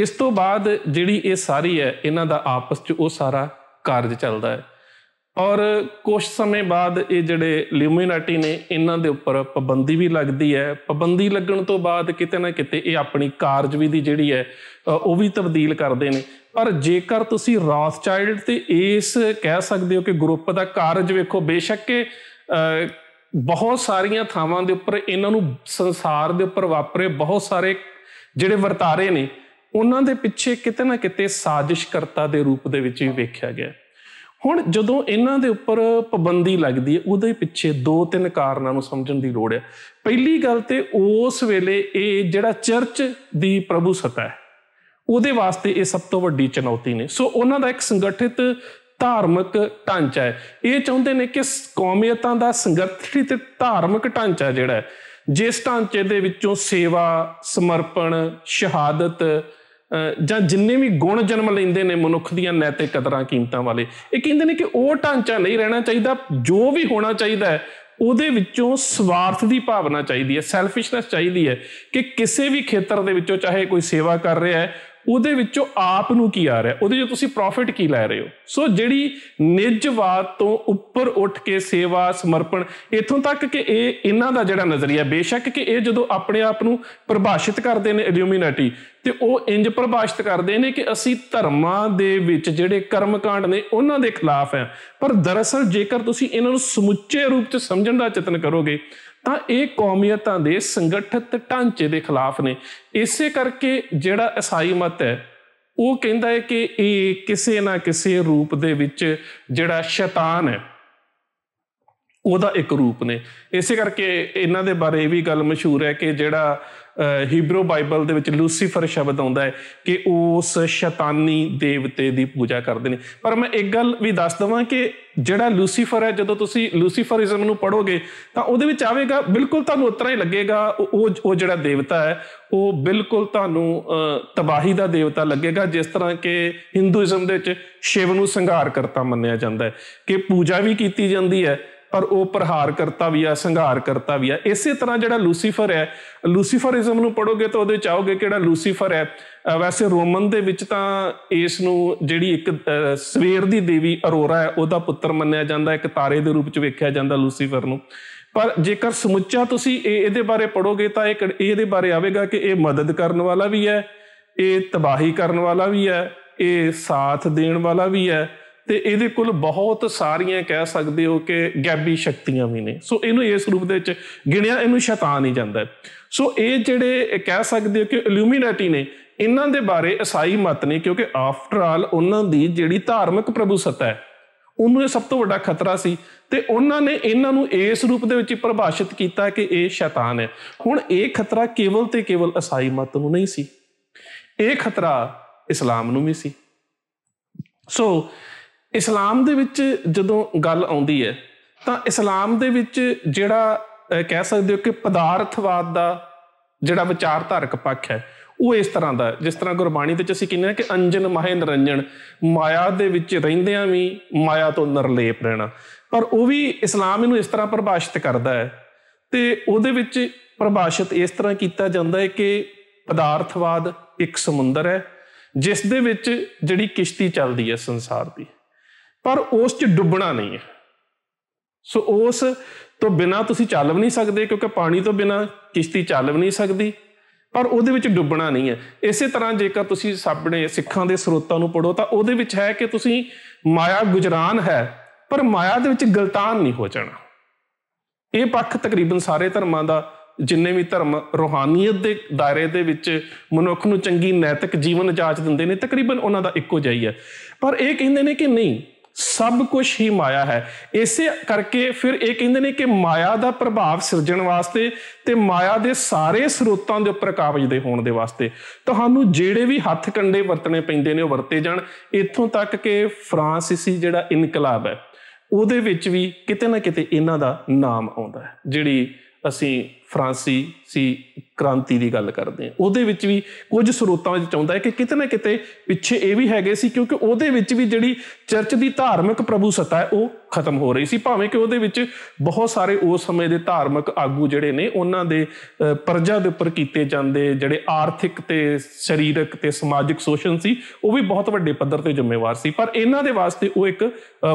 ਇਸ ਤੋਂ ਬਾਅਦ ਜਿਹੜੀ ਇਹ ਸਾਰੀ ਹੈ ਇਹਨਾਂ ਦਾ ਆਪਸ 'ਚ ਉਹ ਸਾਰਾ ਕਾਰਜ ਚੱਲਦਾ ਹੈ ਔਰ ਕੁਝ ਸਮੇਂ ਬਾਅਦ ਇਹ ਜਿਹੜੇ ਲਿਮਿਨਾਟੀ ਨੇ ਇਹਨਾਂ ਦੇ ਉੱਪਰ ਪਾਬੰਦੀ ਵੀ ਲੱਗਦੀ ਹੈ ਪਾਬੰਦੀ ਲੱਗਣ ਤੋਂ ਬਾਅਦ ਕਿਤੇ ਨਾ ਕਿਤੇ ਇਹ ਆਪਣੀ ਕਾਰਜਵਿਧੀ ਜਿਹੜੀ ਹੈ ਉਹ ਵੀ ਤਬਦੀਲ ਕਰਦੇ ਨੇ ਪਰ ਜੇਕਰ ਤੁਸੀਂ ਰਾਥਚਾਈਲਡ ਤੇ ਇਸ ਕਹਿ ਸਕਦੇ ਹੋ ਕਿ ਗਰੁੱਪ ਦਾ ਕਾਰਜ ਵੇਖੋ ਬੇਸ਼ੱਕ ਕਿ ਬਹੁਤ ਸਾਰੀਆਂ ਥਾਵਾਂ ਦੇ ਉੱਪਰ ਇਹਨਾਂ ਨੂੰ ਸੰਸਾਰ ਦੇ ਉੱਪਰ ਵਾਪਰੇ ਬਹੁਤ ਸਾਰੇ ਜਿਹੜੇ ਵਰਤਾਰੇ ਨੇ ਉਹਨਾਂ ਦੇ ਪਿੱਛੇ ਕਿਤੇ ਨਾ ਕਿਤੇ ਸਾਜ਼ਿਸ਼ਕਰਤਾ ਦੇ ਰੂਪ ਦੇ ਵਿੱਚ ਵੀ ਵੇਖਿਆ ਗਿਆ ਹੁਣ ਜਦੋਂ ਇਹਨਾਂ ਦੇ ਉੱਪਰ ਪਾਬੰਦੀ ਲੱਗਦੀ ਹੈ ਉਹਦੇ ਪਿੱਛੇ ਦੋ ਤਿੰਨ ਕਾਰਨਾਂ ਨੂੰ ਸਮਝਣ ਦੀ ਲੋੜ ਹੈ ਪਹਿਲੀ ਗੱਲ ਤੇ ਉਸ ਵੇਲੇ ਇਹ ਜਿਹੜਾ ਚਰਚ ਦੀ ਪ੍ਰਭੂ ਸਤਾ ਹੈ ਉਹਦੇ ਵਾਸਤੇ ਇਹ ਸਭ ਤੋਂ ਵੱਡੀ ਚੁਣੌਤੀ ਨੇ ਸੋ ਉਹਨਾਂ ਦਾ ਇੱਕ ਸੰਗਠਿਤ ਧਾਰਮਿਕ ਢਾਂਚਾ ਹੈ ਇਹ ਚਾਹੁੰਦੇ ਨੇ ਕਿ ਕੌਮੀਅਤਾਂ ਦਾ ਸੰਗਠਿਤ ਤੇ ਧਾਰਮਿਕ ਢਾਂਚਾ ਜਿਹੜਾ ਜਿਸ ਢਾਂਚੇ ਦੇ ਵਿੱਚੋਂ ਸੇਵਾ ਸਮਰਪਣ ਸ਼ਹਾਦਤ ਜਾਂ ਜਿੰਨੇ ਵੀ ਗੁਣ ਜਨਮ ਲੈਂਦੇ ਨੇ ਮਨੁੱਖ ਦੀਆਂ ਨੈਤਿਕ ਕਦਰਾਂ ਕੀਮਤਾਂ ਵਾਲੇ ਇਹ ਕਹਿੰਦੇ ਨੇ ਕਿ ਉਹ ਢਾਂਚਾ ਨਹੀਂ ਰਹਿਣਾ ਚਾਹੀਦਾ ਜੋ ਵੀ ਹੋਣਾ ਚਾਹੀਦਾ ਉਹਦੇ ਵਿੱਚੋਂ ਸਵਾਰਥ ਦੀ ਭਾਵਨਾ ਚਾਹੀਦੀ ਹੈ ਸੈਲਫਿਸ਼ਨੈਸ ਚਾਹੀਦੀ ਹੈ ਕਿ ਕਿਸੇ ਵੀ ਖੇਤਰ ਦੇ ਵਿੱਚੋਂ ਚਾਹੇ ਕੋਈ ਸੇਵਾ ਕਰ ਰਿਹਾ ਹੈ ਉਹਦੇ ਵਿੱਚੋਂ ਆਪ ਨੂੰ ਕੀ ਆ ਰਿਹਾ ਉਹਦੇ ਜੋ ਤੁਸੀਂ ਪ੍ਰੋਫਿਟ ਕੀ ਲੈ ਰਹੇ ਹੋ ਸੋ ਜਿਹੜੀ ਨਿਜਵਾਦ ਤੋਂ ਉੱਪਰ ਉੱਠ ਕੇ ਸੇਵਾ ਸਮਰਪਣ ਇਥੋਂ ਤੱਕ ਕਿ ਇਹ ਇਹਨਾਂ ਦਾ ਜਿਹੜਾ ਨਜ਼ਰੀਆ ਬੇਸ਼ੱਕ ਕਿ ਇਹ ਜਦੋਂ ਆਪਣੇ ਆਪ ਨੂੰ ਪਰਿਭਾਸ਼ਿਤ ਕਰਦੇ ਨੇ ਇਲੂਮੀਨਾਟੀ ਤੇ ਉਹ ਇੰਜ ਪਰਿਭਾਸ਼ਿਤ ਕਰਦੇ ਨੇ ਕਿ ਅਸੀਂ ਧਰਮਾਂ ਦੇ ਵਿੱਚ ਜਿਹੜੇ ਕਰਮਕਾਂਡ ਨੇ ਉਹਨਾਂ ਦੇ ਖਿਲਾਫ ਆ ਪਰ ਦਰਅਸਲ ਜੇਕਰ ਤੁਸੀਂ ਇਹਨਾਂ ਨੂੰ ਸਮੁੱਚੇ ਰੂਪ ਤੇ ਸਮਝਣ ਦਾ ਯਤਨ ਕਰੋਗੇ ਤਾਂ ਇਹ ਕੌਮੀਅਤਾਂ ਦੇ ਸੰਗਠਿਤ ਢਾਂਚੇ ਦੇ ਖਿਲਾਫ ਨੇ ਇਸੇ ਕਰਕੇ ਜਿਹੜਾ ਈਸਾਈ ਮਤ ਹੈ ਉਹ ਕਹਿੰਦਾ ਹੈ ਕਿ ਇਹ ਕਿਸੇ ਨਾ ਕਿਸੇ ਰੂਪ ਦੇ ਵਿੱਚ ਜਿਹੜਾ ਸ਼ੈਤਾਨ ਹੈ ਉਹਦਾ ਇੱਕ ਰੂਪ ਨੇ ਇਸੇ ਕਰਕੇ ਇਹਨਾਂ ਦੇ ਬਾਰੇ ਇਹ ਵੀ ਗੱਲ ਮਸ਼ਹੂਰ ਹੈ ਕਿ ਜਿਹੜਾ ਹੀਬਰੂ ਬਾਈਬਲ ਦੇ ਵਿੱਚ ਲੂਸੀਫਰ ਸ਼ਬਦ ਆਉਂਦਾ ਹੈ ਕਿ ਉਸ ਸ਼ੈਤਾਨੀ ਦੇਵਤੇ ਦੀ ਪੂਜਾ ਕਰਦੇ ਨੇ ਪਰ ਮੈਂ ਇੱਕ ਗੱਲ ਵੀ ਦੱਸ ਦਵਾਂ ਕਿ ਜਿਹੜਾ ਲੂਸੀਫਰ ਹੈ ਜਦੋਂ ਤੁਸੀਂ ਲੂਸੀਫਰਿਜ਼ਮ ਨੂੰ ਪੜੋਗੇ ਤਾਂ ਉਹਦੇ ਵਿੱਚ ਆਵੇਗਾ ਬਿਲਕੁਲ ਤੁਹਾਨੂੰ ਉਤਰਾ ਹੀ ਲੱਗੇਗਾ ਉਹ ਉਹ ਜਿਹੜਾ ਦੇਵਤਾ ਹੈ ਉਹ ਬਿਲਕੁਲ ਤੁਹਾਨੂੰ ਤਬਾਹੀ ਦਾ ਦੇਵਤਾ ਲੱਗੇਗਾ ਜਿਸ ਤਰ੍ਹਾਂ ਕਿ ਹਿੰਦੂਇਜ਼ਮ ਦੇ ਵਿੱਚ ਸ਼ਿਵ ਨੂੰ ਸੰਘਾਰ ਕਰਤਾ ਮੰਨਿਆ ਜਾਂਦਾ ਹੈ ਕਿ ਪੂਜਾ ਵੀ ਕੀਤੀ ਜਾਂਦੀ ਹੈ ਪਰ ਉਹ ਪ੍ਰਹਾਰ ਕਰਤਾ ਵੀ ਆ ਸੰਘਾਰ ਕਰਤਾ ਵੀ ਆ ਇਸੇ ਤਰ੍ਹਾਂ ਜਿਹੜਾ ਲੂਸੀਫਰ ਹੈ ਲੂਸੀਫਰਿਜ਼ਮ ਨੂੰ ਪੜੋਗੇ ਤਾਂ ਉਹਦੇ ਆਓਗੇ ਕਿਹੜਾ ਲੂਸੀਫਰ ਹੈ ਵੈਸੇ ਰੋਮਨ ਦੇ ਵਿੱਚ ਤਾਂ ਇਸ ਨੂੰ ਜਿਹੜੀ ਇੱਕ ਸਵੇਰ ਦੀ ਦੇਵੀ ਅਰੋਰਾ ਹੈ ਉਹਦਾ ਪੁੱਤਰ ਮੰਨਿਆ ਜਾਂਦਾ ਇੱਕ ਤਾਰੇ ਦੇ ਰੂਪ ਚ ਵੇਖਿਆ ਜਾਂਦਾ ਲੂਸੀਫਰ ਨੂੰ ਪਰ ਜੇਕਰ ਸਮੁੱਚਾ ਤੁਸੀਂ ਇਹ ਇਹਦੇ ਬਾਰੇ ਪੜੋਗੇ ਤਾਂ ਇਹ ਇਹਦੇ ਬਾਰੇ ਆਵੇਗਾ ਕਿ ਇਹ ਮਦਦ ਕਰਨ ਵਾਲਾ ਵੀ ਹੈ ਇਹ ਤਬਾਹੀ ਕਰਨ ਵਾਲਾ ਵੀ ਹੈ ਇਹ ਸਾਥ ਦੇਣ ਵਾਲਾ ਵੀ ਹੈ ਤੇ ਇਹਦੇ ਕੋਲ ਬਹੁਤ ਸਾਰੀਆਂ ਕਹਿ ਸਕਦੇ ਹੋ ਕਿ ਗੈਬੀ ਸ਼ਕਤੀਆਂ ਵੀ ਨੇ ਸੋ ਇਹਨੂੰ ਇਸ ਰੂਪ ਦੇ ਵਿੱਚ ਗਿਣਿਆ ਇਹਨੂੰ ਸ਼ੈਤਾਨ ਹੀ ਜਾਂਦਾ ਸੋ ਇਹ ਜਿਹੜੇ ਕਹਿ ਸਕਦੇ ਹੋ ਕਿ ਇਲੂਮੀਨੇਟੀ ਨੇ ਇਹਨਾਂ ਦੇ ਬਾਰੇ ਈਸਾਈ ਮਤ ਨੇ ਕਿਉਂਕਿ ਆਫਟਰ ਆਲ ਉਹਨਾਂ ਦੀ ਜਿਹੜੀ ਧਾਰਮਿਕ ਪ੍ਰਭੂਸਤਾ ਹੈ ਉਹਨੂੰ ਇਹ ਸਭ ਤੋਂ ਵੱਡਾ ਖਤਰਾ ਸੀ ਤੇ ਉਹਨਾਂ ਨੇ ਇਹਨਾਂ ਨੂੰ ਇਸ ਰੂਪ ਦੇ ਵਿੱਚ ਪਰਿਭਾਸ਼ਿਤ ਕੀਤਾ ਕਿ ਇਹ ਸ਼ੈਤਾਨ ਹੈ ਹੁਣ ਇਹ ਖਤਰਾ ਕੇਵਲ ਤੇ ਕੇਵਲ ਈਸਾਈ ਮਤ ਨੂੰ ਨਹੀਂ ਸੀ ਇਹ ਖਤਰਾ ਇਸਲਾਮ ਨੂੰ ਵੀ ਸੀ ਸੋ ਇਸਲਾਮ ਦੇ ਵਿੱਚ ਜਦੋਂ ਗੱਲ ਆਉਂਦੀ ਹੈ ਤਾਂ ਇਸਲਾਮ ਦੇ ਵਿੱਚ ਜਿਹੜਾ ਕਹਿ ਸਕਦੇ ਹੋ ਕਿ ਪਦਾਰਥਵਾਦ ਦਾ ਜਿਹੜਾ ਵਿਚਾਰਧਾਰਕ ਪੱਖ ਹੈ ਉਹ ਇਸ ਤਰ੍ਹਾਂ ਦਾ ਜਿਸ ਤਰ੍ਹਾਂ ਗੁਰਬਾਣੀ ਵਿੱਚ ਅਸੀਂ ਕਹਿੰਦੇ ਹਾਂ ਕਿ ਅੰਜਨ ਮਾਹੇ ਨਰੰਜਨ ਮਾਇਆ ਦੇ ਵਿੱਚ ਰਹਿੰਦਿਆਂ ਵੀ ਮਾਇਆ ਤੋਂ ਨਰਲੇਪ ਰਹਿਣਾ ਪਰ ਉਹ ਵੀ ਇਸਲਾਮ ਇਹਨੂੰ ਇਸ ਤਰ੍ਹਾਂ ਪਰਿਭਾਸ਼ਿਤ ਕਰਦਾ ਹੈ ਤੇ ਉਹਦੇ ਵਿੱਚ ਪਰਿਭਾਸ਼ਿਤ ਇਸ ਤਰ੍ਹਾਂ ਕੀਤਾ ਜਾਂਦਾ ਹੈ ਕਿ ਪਦਾਰਥਵਾਦ ਇੱਕ ਸਮੁੰਦਰ ਹੈ ਜਿਸ ਦੇ ਵਿੱਚ ਜਿਹੜੀ ਕਿਸ਼ਤੀ ਚੱਲਦੀ ਹੈ ਸੰਸਾਰ ਦੀ ਪਰ ਉਸ 'ਚ ਡੁੱਬਣਾ ਨਹੀਂ ਹੈ ਸੋ ਉਸ ਤੋਂ ਬਿਨਾ ਤੁਸੀਂ ਚੱਲ ਵੀ ਨਹੀਂ ਸਕਦੇ ਕਿਉਂਕਿ ਪਾਣੀ ਤੋਂ ਬਿਨਾ ਕਿਸ਼ਤੀ ਚੱਲ ਵੀ ਨਹੀਂ ਸਕਦੀ ਪਰ ਉਹਦੇ ਵਿੱਚ ਡੁੱਬਣਾ ਨਹੀਂ ਹੈ ਇਸੇ ਤਰ੍ਹਾਂ ਜੇਕਰ ਤੁਸੀਂ ਸਾਬਣੇ ਸਿੱਖਾਂ ਦੇ ਸਰੋਤਾਂ ਨੂੰ ਪੜੋ ਤਾਂ ਉਹਦੇ ਵਿੱਚ ਹੈ ਕਿ ਤੁਸੀਂ ਮਾਇਆ ਗੁਜਰਾਨ ਹੈ ਪਰ ਮਾਇਆ ਦੇ ਵਿੱਚ ਗਲਤਾਨ ਨਹੀਂ ਹੋ ਜਾਣਾ ਇਹ ਪੱਖ ਤਕਰੀਬਨ ਸਾਰੇ ਧਰਮਾਂ ਦਾ ਜਿੰਨੇ ਵੀ ਧਰਮ ਰੋਹਾਨੀਅਤ ਦੇ ਦਾਇਰੇ ਦੇ ਵਿੱਚ ਮਨੁੱਖ ਨੂੰ ਚੰਗੀ ਨੈਤਿਕ ਜੀਵਨ ਜਾਚ ਦਿੰਦੇ ਨੇ ਤਕਰੀਬਨ ਉਹਨਾਂ ਦਾ ਇੱਕੋ ਜਿਹਾ ਹੀ ਹੈ ਪਰ ਇਹ ਕਹਿੰਦੇ ਨੇ ਕਿ ਨਹੀਂ ਸਭ ਕੁਝ ਹੀ ਮਾਇਆ ਹੈ ਇਸੇ ਕਰਕੇ ਫਿਰ ਇਹ ਕਹਿੰਦੇ ਨੇ ਕਿ ਮਾਇਆ ਦਾ ਪ੍ਰਭਾਵ ਸਿਰਜਣ ਵਾਸਤੇ ਤੇ ਮਾਇਆ ਦੇ ਸਾਰੇ ਸਰੋਤਾਂ ਦੇ ਉੱਪਰ ਕਾਬਜ ਦੇ ਹੋਣ ਦੇ ਵਾਸਤੇ ਤੁਹਾਨੂੰ ਜਿਹੜੇ ਵੀ ਹੱਥ ਕੰਡੇ ਵਰਤਣੇ ਪੈਂਦੇ ਨੇ ਉਹ ਵਰਤੇ ਜਾਣ ਇੱਥੋਂ ਤੱਕ ਕਿ ਫਰਾਂਸੀਸੀ ਜਿਹੜਾ ਇਨਕਲਾਬ ਹੈ ਉਹਦੇ ਵਿੱਚ ਵੀ ਕਿਤੇ ਨਾ ਕਿਤੇ ਇਹਨਾਂ ਦਾ ਨਾਮ ਆਉਂਦਾ ਹੈ ਜਿਹੜੀ ਅਸੀਂ ਸੀ ਕ੍ਰਾਂਤੀ ਦੀ ਗੱਲ ਕਰਦੇ ਆ ਉਹਦੇ ਵਿੱਚ ਵੀ ਕੁਝ ਸਰੋਤਾਂ ਵਿੱਚ ਚਾਹੁੰਦਾ ਹੈ ਕਿ ਕਿਤੇ ਨਾ ਕਿਤੇ ਪਿੱਛੇ ਇਹ ਵੀ ਹੈਗੇ ਸੀ ਕਿਉਂਕਿ ਉਹਦੇ ਵਿੱਚ ਵੀ ਜਿਹੜੀ ਚਰਚ ਦੀ ਧਾਰਮਿਕ ਪ੍ਰਭੂ ਸੱਤਾ ਹੈ ਉਹ ਖਤਮ ਹੋ ਰਹੀ ਸੀ ਭਾਵੇਂ ਕਿ ਉਹਦੇ ਵਿੱਚ ਬਹੁਤ ਸਾਰੇ ਉਸ ਸਮੇਂ ਦੇ ਧਾਰਮਿਕ ਆਗੂ ਜਿਹੜੇ ਨੇ ਉਹਨਾਂ ਦੇ ਪਰਜਾ ਦੇ ਉੱਪਰ ਕੀਤੇ ਜਾਂਦੇ ਜਿਹੜੇ ਆਰਥਿਕ ਤੇ ਸਰੀਰਕ ਤੇ ਸਮਾਜਿਕ ਸ਼ੋਸ਼ਣ ਸੀ ਉਹ ਵੀ ਬਹੁਤ ਵੱਡੇ ਪੱਧਰ ਤੇ ਜ਼ਿੰਮੇਵਾਰ ਸੀ ਪਰ ਇਹਨਾਂ ਦੇ ਵਾਸਤੇ ਉਹ ਇੱਕ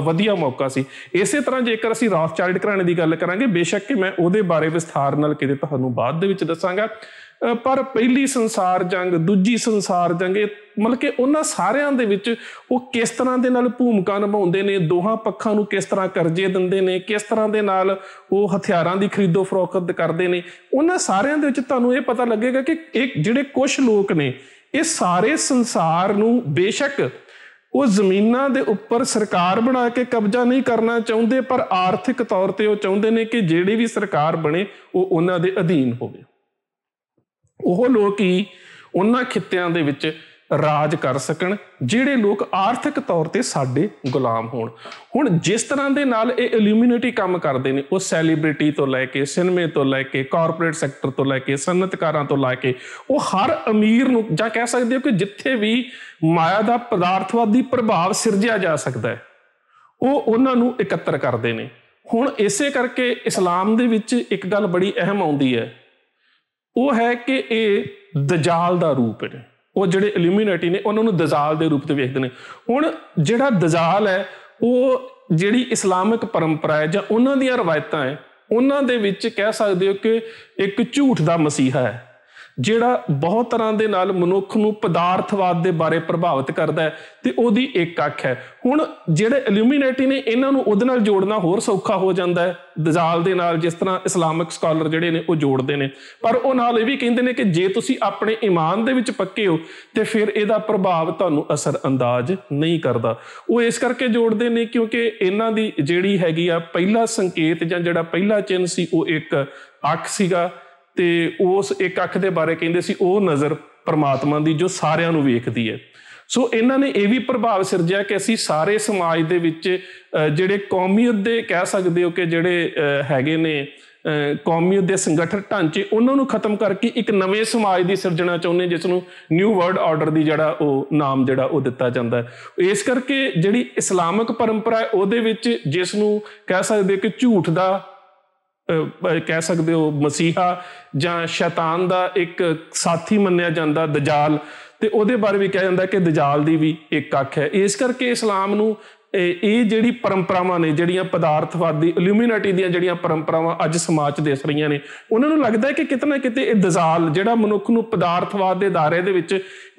ਵਧੀਆ ਮੌਕਾ ਸੀ ਇਸੇ ਤਰ੍ਹਾਂ ਜੇਕਰ ਅਸੀਂ ਰਾਥਚਾਈਲਡ ਘਰਾਣੇ ਦੀ ਗੱਲ ਕਰਾਂਗੇ ਬੇਸ਼ੱਕ ਕਿ ਮੈਂ ਉਹਦੇ ਬਾਰੇ ਵਿਸਥਾਰ ਨਾਲ ਕਰਕੇ ਤੇ ਤੁਹਾਨੂੰ ਬਾਅਦ ਦੇ ਵਿੱਚ ਦੱਸਾਂਗਾ ਪਰ ਪਹਿਲੀ ਸੰਸਾਰ ਜੰਗ ਦੂਜੀ ਸੰਸਾਰ ਜੰਗ ਇਹ ਮਤਲਬ ਕਿ ਉਹਨਾਂ ਸਾਰਿਆਂ ਦੇ ਵਿੱਚ ਉਹ ਕਿਸ ਤਰ੍ਹਾਂ ਦੇ ਨਾਲ ਭੂਮਿਕਾ ਨਿਭਾਉਂਦੇ ਨੇ ਦੋਹਾਂ ਪੱਖਾਂ ਨੂੰ ਕਿਸ ਤਰ੍ਹਾਂ ਕਰਜ਼ੇ ਦਿੰਦੇ ਨੇ ਕਿਸ ਤਰ੍ਹਾਂ ਦੇ ਨਾਲ ਉਹ ਹਥਿਆਰਾਂ ਦੀ ਖਰੀਦੋ ਫਰੋਖਤ ਕਰਦੇ ਨੇ ਉਹਨਾਂ ਸਾਰਿਆਂ ਦੇ ਵਿੱਚ ਤੁਹਾਨੂੰ ਇਹ ਪਤਾ ਲੱਗੇਗਾ ਕਿ ਇੱਕ ਜਿਹੜੇ ਕੁਝ ਲੋਕ ਨੇ ਇਹ ਸਾਰੇ ਸੰਸਾਰ ਨੂੰ ਬੇਸ਼ੱਕ ਉਹ ਜ਼ਮੀਨਾਂ ਦੇ ਉੱਪਰ ਸਰਕਾਰ ਬਣਾ ਕੇ ਕਬਜ਼ਾ ਨਹੀਂ ਕਰਨਾ ਚਾਹੁੰਦੇ ਪਰ ਆਰਥਿਕ ਤੌਰ ਤੇ ਉਹ ਚਾਹੁੰਦੇ ਨੇ ਕਿ ਜਿਹੜੀ ਵੀ ਸਰਕਾਰ ਬਣੇ ਉਹ ਉਹਨਾਂ ਦੇ ਅਧੀਨ ਹੋਵੇ ਉਹ ਲੋਕ ਹੀ ਉਹਨਾਂ ਖਿੱਤਿਆਂ ਦੇ ਵਿੱਚ ਰਾਜ ਕਰ ਸਕਣ ਜਿਹੜੇ ਲੋਕ ਆਰਥਿਕ ਤੌਰ ਤੇ ਸਾਡੇ ਗੁਲਾਮ ਹੋਣ ਹੁਣ ਜਿਸ ਤਰ੍ਹਾਂ ਦੇ ਨਾਲ ਇਹ ਇਲੂਮੀਨੇਟੀ ਕੰਮ ਕਰਦੇ ਨੇ ਉਹ ਸੈਲੀਬ੍ਰਿਟੀ ਤੋਂ ਲੈ ਕੇ ਸਿਨੇਮੇ ਤੋਂ ਲੈ ਕੇ ਕਾਰਪੋਰੇਟ ਸੈਕਟਰ ਤੋਂ ਲੈ ਕੇ ਸਨਅਤਕਾਰਾਂ ਤੋਂ ਲੈ ਕੇ ਉਹ ਹਰ ਅਮੀਰ ਨੂੰ ਜਾਂ ਕਹਿ ਸਕਦੇ ਹੋ ਕਿ ਜਿੱਥੇ ਵੀ ਮਾਇਆ ਦਾ ਪਦਾਰਥਵਾਦੀ ਪ੍ਰਭਾਵ ਸਿਰਜਿਆ ਜਾ ਸਕਦਾ ਹੈ ਉਹ ਉਹਨਾਂ ਨੂੰ ਇਕੱਤਰ ਕਰਦੇ ਨੇ ਹੁਣ ਇਸੇ ਕਰਕੇ ਇਸਲਾਮ ਦੇ ਵਿੱਚ ਇੱਕ ਗੱਲ ਬੜੀ ਅਹਿਮ ਆਉਂਦੀ ਹੈ ਉਹ ਹੈ ਕਿ ਇਹ ਦਜਾਲ ਦਾ ਰੂਪ ਹੈ ਉਹ ਜਿਹੜੇ ਇਲੂਮੀਨੇਟੀ ਨੇ ਉਹਨਾਂ ਨੂੰ ਦਜ਼ਾਲ ਦੇ ਰੂਪ ਤੇ ਵੇਖਦੇ ਨੇ ਹੁਣ ਜਿਹੜਾ ਦਜ਼ਾਲ ਹੈ ਉਹ ਜਿਹੜੀ ਇਸਲਾਮਿਕ ਪਰੰਪਰਾ ਹੈ ਜਾਂ ਉਹਨਾਂ ਦੀਆਂ ਰਵਾਇਤਾਂ ਹੈ ਉਹਨਾਂ ਦੇ ਵਿੱਚ ਕਹਿ ਸਕਦੇ ਹੋ ਕਿ ਇੱਕ ਝੂਠ ਦਾ ਮਸੀਹਾ ਹੈ ਜਿਹੜਾ ਬਹੁਤ ਤਰ੍ਹਾਂ ਦੇ ਨਾਲ ਮਨੁੱਖ ਨੂੰ ਪਦਾਰਥਵਾਦ ਦੇ ਬਾਰੇ ਪ੍ਰਭਾਵਿਤ ਕਰਦਾ ਹੈ ਤੇ ਉਹਦੀ ਇੱਕ ਅੱਖ ਹੈ ਹੁਣ ਜਿਹੜੇ ਇਲੂਮੀਨੇਟੀ ਨੇ ਇਹਨਾਂ ਨੂੰ ਉਹਦੇ ਨਾਲ ਜੋੜਨਾ ਹੋਰ ਸੌਖਾ ਹੋ ਜਾਂਦਾ ਹੈ ਦਜਾਲ ਦੇ ਨਾਲ ਜਿਸ ਤਰ੍ਹਾਂ ਇਸਲਾਮਿਕ ਸਕਾਲਰ ਜਿਹੜੇ ਨੇ ਉਹ ਜੋੜਦੇ ਨੇ ਪਰ ਉਹ ਨਾਲ ਇਹ ਵੀ ਕਹਿੰਦੇ ਨੇ ਕਿ ਜੇ ਤੁਸੀਂ ਆਪਣੇ ਈਮਾਨ ਦੇ ਵਿੱਚ ਪੱਕੇ ਹੋ ਤੇ ਫਿਰ ਇਹਦਾ ਪ੍ਰਭਾਵ ਤੁਹਾਨੂੰ ਅਸਰ ਅੰਦਾਜ਼ ਨਹੀਂ ਕਰਦਾ ਉਹ ਇਸ ਕਰਕੇ ਜੋੜਦੇ ਨੇ ਕਿਉਂਕਿ ਇਹਨਾਂ ਦੀ ਜਿਹੜੀ ਹੈਗੀ ਆ ਪਹਿਲਾ ਸੰਕੇਤ ਜਾਂ ਜਿਹੜਾ ਪਹਿਲਾ ਚਿੰਨ ਸੀ ਉਹ ਇੱਕ ਅੱਖ ਸੀਗਾ ਤੇ ਉਸ ਇੱਕ ਅੱਖ ਦੇ ਬਾਰੇ ਕਹਿੰਦੇ ਸੀ ਉਹ ਨਜ਼ਰ ਪਰਮਾਤਮਾ ਦੀ ਜੋ ਸਾਰਿਆਂ ਨੂੰ ਵੇਖਦੀ ਹੈ ਸੋ ਇਹਨਾਂ ਨੇ ਇਹ ਵੀ ਪ੍ਰਭਾਵ ਸਿਰਜਿਆ ਕਿ ਅਸੀਂ ਸਾਰੇ ਸਮਾਜ ਦੇ ਵਿੱਚ ਜਿਹੜੇ ਕੌਮੀਅਤ ਦੇ ਕਹਿ ਸਕਦੇ ਹੋ ਕਿ ਜਿਹੜੇ ਹੈਗੇ ਨੇ ਕੌਮੀਅਤ ਦੇ ਸੰਗਠਨ ਢਾਂਚੇ ਉਹਨਾਂ ਨੂੰ ਖਤਮ ਕਰਕੇ ਇੱਕ ਨਵੇਂ ਸਮਾਜ ਦੀ ਸਿਰਜਣਾ ਚਾਹੁੰਦੇ ਜਿਸ ਨੂੰ ਨਿਊ ਵਰਲਡ ਆਰਡਰ ਦੀ ਜਿਹੜਾ ਉਹ ਨਾਮ ਜਿਹੜਾ ਉਹ ਦਿੱਤਾ ਜਾਂਦਾ ਹੈ ਇਸ ਕਰਕੇ ਜਿਹੜੀ ਇਸਲਾਮਿਕ ਪਰੰਪਰਾ ਹੈ ਉਹਦੇ ਵਿੱਚ ਜਿਸ ਨੂੰ ਕਹਿ ਸਕਦੇ ਕਿ ਝੂਠ ਦਾ ਕਹਿ ਸਕਦੇ ਹੋ ਮਸੀਹਾ ਜਾਂ ਸ਼ੈਤਾਨ ਦਾ ਇੱਕ ਸਾਥੀ ਮੰਨਿਆ ਜਾਂਦਾ ਦਜਾਲ ਤੇ ਉਹਦੇ ਬਾਰੇ ਵੀ ਕਿਹਾ ਜਾਂਦਾ ਕਿ ਦਜਾਲ ਦੀ ਵੀ ਇੱਕ ਅੱਖ ਹੈ ਇਸ ਕਰਕੇ ਇਸਲਾਮ ਨੂੰ ਇਹ ਜਿਹੜੀ ਪਰੰਪਰਾਵਾਂ ਨੇ ਜਿਹੜੀਆਂ ਪਦਾਰਥਵਾਦੀ ਇਲੂਮੀਨਾਟੀ ਦੀਆਂ ਜਿਹੜੀਆਂ ਪਰੰਪਰਾਵਾਂ ਅੱਜ ਸਮਾਜ 'ਚ ਦਿਸ ਰਹੀਆਂ ਨੇ ਉਹਨਾਂ ਨੂੰ ਲੱਗਦਾ ਹੈ ਕਿ ਕਿਤਨਾ ਕਿਤੇ ਇਹ ਦਜ਼ਾਲ ਜਿਹੜਾ ਮਨੁੱਖ ਨੂੰ ਪਦਾਰਥਵਾਦ ਦੇ ਦਾਇਰੇ ਦੇ ਵਿੱਚ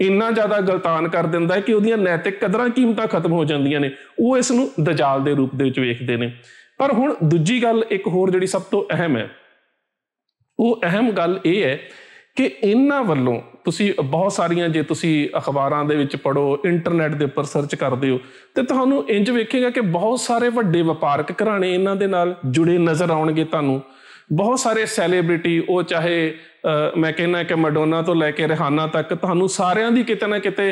ਇੰਨਾ ਜ਼ਿਆਦਾ ਗਲਤਾਨ ਕਰ ਦਿੰਦਾ ਹੈ ਕਿ ਉਹਦੀਆਂ ਨੈਤਿਕ ਕਦਰਾਂ ਕੀਮਤਾਂ ਖਤਮ ਹੋ ਜਾਂਦੀਆਂ ਨੇ ਉਹ ਇਸ ਨੂੰ ਦਜ਼ਾਲ ਦੇ ਰੂਪ ਦੇ ਵਿੱਚ ਵੇਖਦੇ ਨੇ ਪਰ ਹੁਣ ਦੂਜੀ ਗੱਲ ਇੱਕ ਹੋਰ ਜਿਹੜੀ ਸਭ ਤੋਂ ਅਹਿਮ ਹੈ ਉਹ ਅਹਿਮ ਗੱਲ ਇਹ ਹੈ ਕਿ ਇਹਨਾਂ ਵੱਲੋਂ ਤੁਸੀਂ ਬਹੁਤ ਸਾਰੀਆਂ ਜੇ ਤੁਸੀਂ ਅਖਬਾਰਾਂ ਦੇ ਵਿੱਚ ਪੜੋ ਇੰਟਰਨੈਟ ਦੇ ਉੱਪਰ ਸਰਚ ਕਰਦੇ ਹੋ ਤੇ ਤੁਹਾਨੂੰ ਇੰਜ ਵੇਖੇਗਾ ਕਿ ਬਹੁਤ ਸਾਰੇ ਵੱਡੇ ਵਪਾਰਕ ਘਰਾਣੇ ਇਹਨਾਂ ਦੇ ਨਾਲ ਜੁੜੇ ਨਜ਼ਰ ਆਉਣਗੇ ਤੁਹਾਨੂੰ ਬਹੁਤ ਸਾਰੇ ਸੈਲੀਬ੍ਰਿਟੀ ਉਹ ਚਾਹੇ ਮੈਂ ਕਹਿੰਦਾ ਕਿ ਮੈਡੋਨਾ ਤੋਂ ਲੈ ਕੇ ਰਹਿਾਨਾ ਤੱਕ ਤੁਹਾਨੂੰ ਸਾਰਿਆਂ ਦੀ ਕਿਤੇ ਨਾ ਕਿਤੇ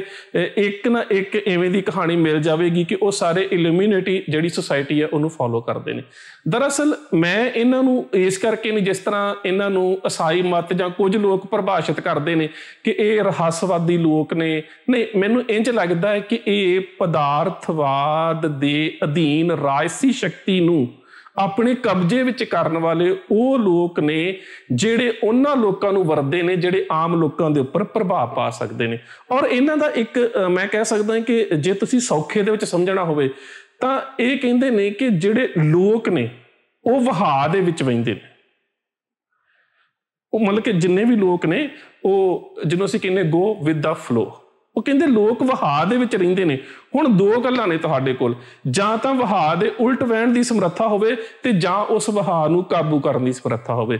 ਇੱਕ ਨਾ ਇੱਕ ਐਵੇਂ ਦੀ ਕਹਾਣੀ ਮਿਲ ਜਾਵੇਗੀ ਕਿ ਉਹ ਸਾਰੇ ਇਲੂਮੀਨੇਟੀ ਜਿਹੜੀ ਸੋਸਾਇਟੀ ਹੈ ਉਹਨੂੰ ਫੋਲੋ ਕਰਦੇ ਨੇ ਦਰਅਸਲ ਮੈਂ ਇਹਨਾਂ ਨੂੰ ਇਸ ਕਰਕੇ ਨਹੀਂ ਜਿਸ ਤਰ੍ਹਾਂ ਇਹਨਾਂ ਨੂੰ ਅਸਾਈ ਮਤ ਜਾਂ ਕੁਝ ਲੋਕ ਪਰਿਭਾਸ਼ਿਤ ਕਰਦੇ ਨੇ ਕਿ ਇਹ ਰਹੱਸਵਾਦੀ ਲੋਕ ਨੇ ਨਹੀਂ ਮੈਨੂੰ ਇੰਜ ਲੱਗਦਾ ਹੈ ਕਿ ਇਹ ਪਦਾਰਥਵਾਦ ਦੇ ਅਧੀਨ ਰਾਜਸੀ ਸ਼ਕਤੀ ਨੂੰ ਆਪਣੇ ਕਬਜ਼ੇ ਵਿੱਚ ਕਰਨ ਵਾਲੇ ਉਹ ਲੋਕ ਨੇ ਜਿਹੜੇ ਉਹਨਾਂ ਲੋਕਾਂ ਨੂੰ ਵਰਦੇ ਨੇ ਜਿਹੜੇ ਆਮ ਲੋਕਾਂ ਦੇ ਉੱਪਰ ਪ੍ਰਭਾਵ ਪਾ ਸਕਦੇ ਨੇ ਔਰ ਇਹਨਾਂ ਦਾ ਇੱਕ ਮੈਂ ਕਹਿ ਸਕਦਾ ਕਿ ਜੇ ਤੁਸੀਂ ਸੌਖੇ ਦੇ ਵਿੱਚ ਸਮਝਣਾ ਹੋਵੇ ਤਾਂ ਇਹ ਕਹਿੰਦੇ ਨੇ ਕਿ ਜਿਹੜੇ ਲੋਕ ਨੇ ਉਹ ਵਹਾ ਦੇ ਵਿੱਚ ਵਹਿੰਦੇ ਨੇ ਉਹ ਮਤਲਬ ਕਿ ਜਿੰਨੇ ਵੀ ਲੋਕ ਨੇ ਉਹ ਜਿਹਨੂੰ ਅਸੀਂ ਕਹਿੰਦੇ ਗੋ ਵਿਦ ਦਾ ਫਲੋ ਉਹ ਕਹਿੰਦੇ ਲੋਕ ਵਹਾ ਦੇ ਵਿੱਚ ਰਹਿੰਦੇ ਨੇ ਹੁਣ ਦੋ ਗੱਲਾਂ ਨੇ ਤੁਹਾਡੇ ਕੋਲ ਜਾਂ ਤਾਂ ਵਹਾ ਦੇ ਉਲਟ ਵਹਿਣ ਦੀ ਸਮਰੱਥਾ ਹੋਵੇ ਤੇ ਜਾਂ ਉਸ ਵਹਾ ਨੂੰ ਕਾਬੂ ਕਰਨ ਦੀ ਸਮਰੱਥਾ ਹੋਵੇ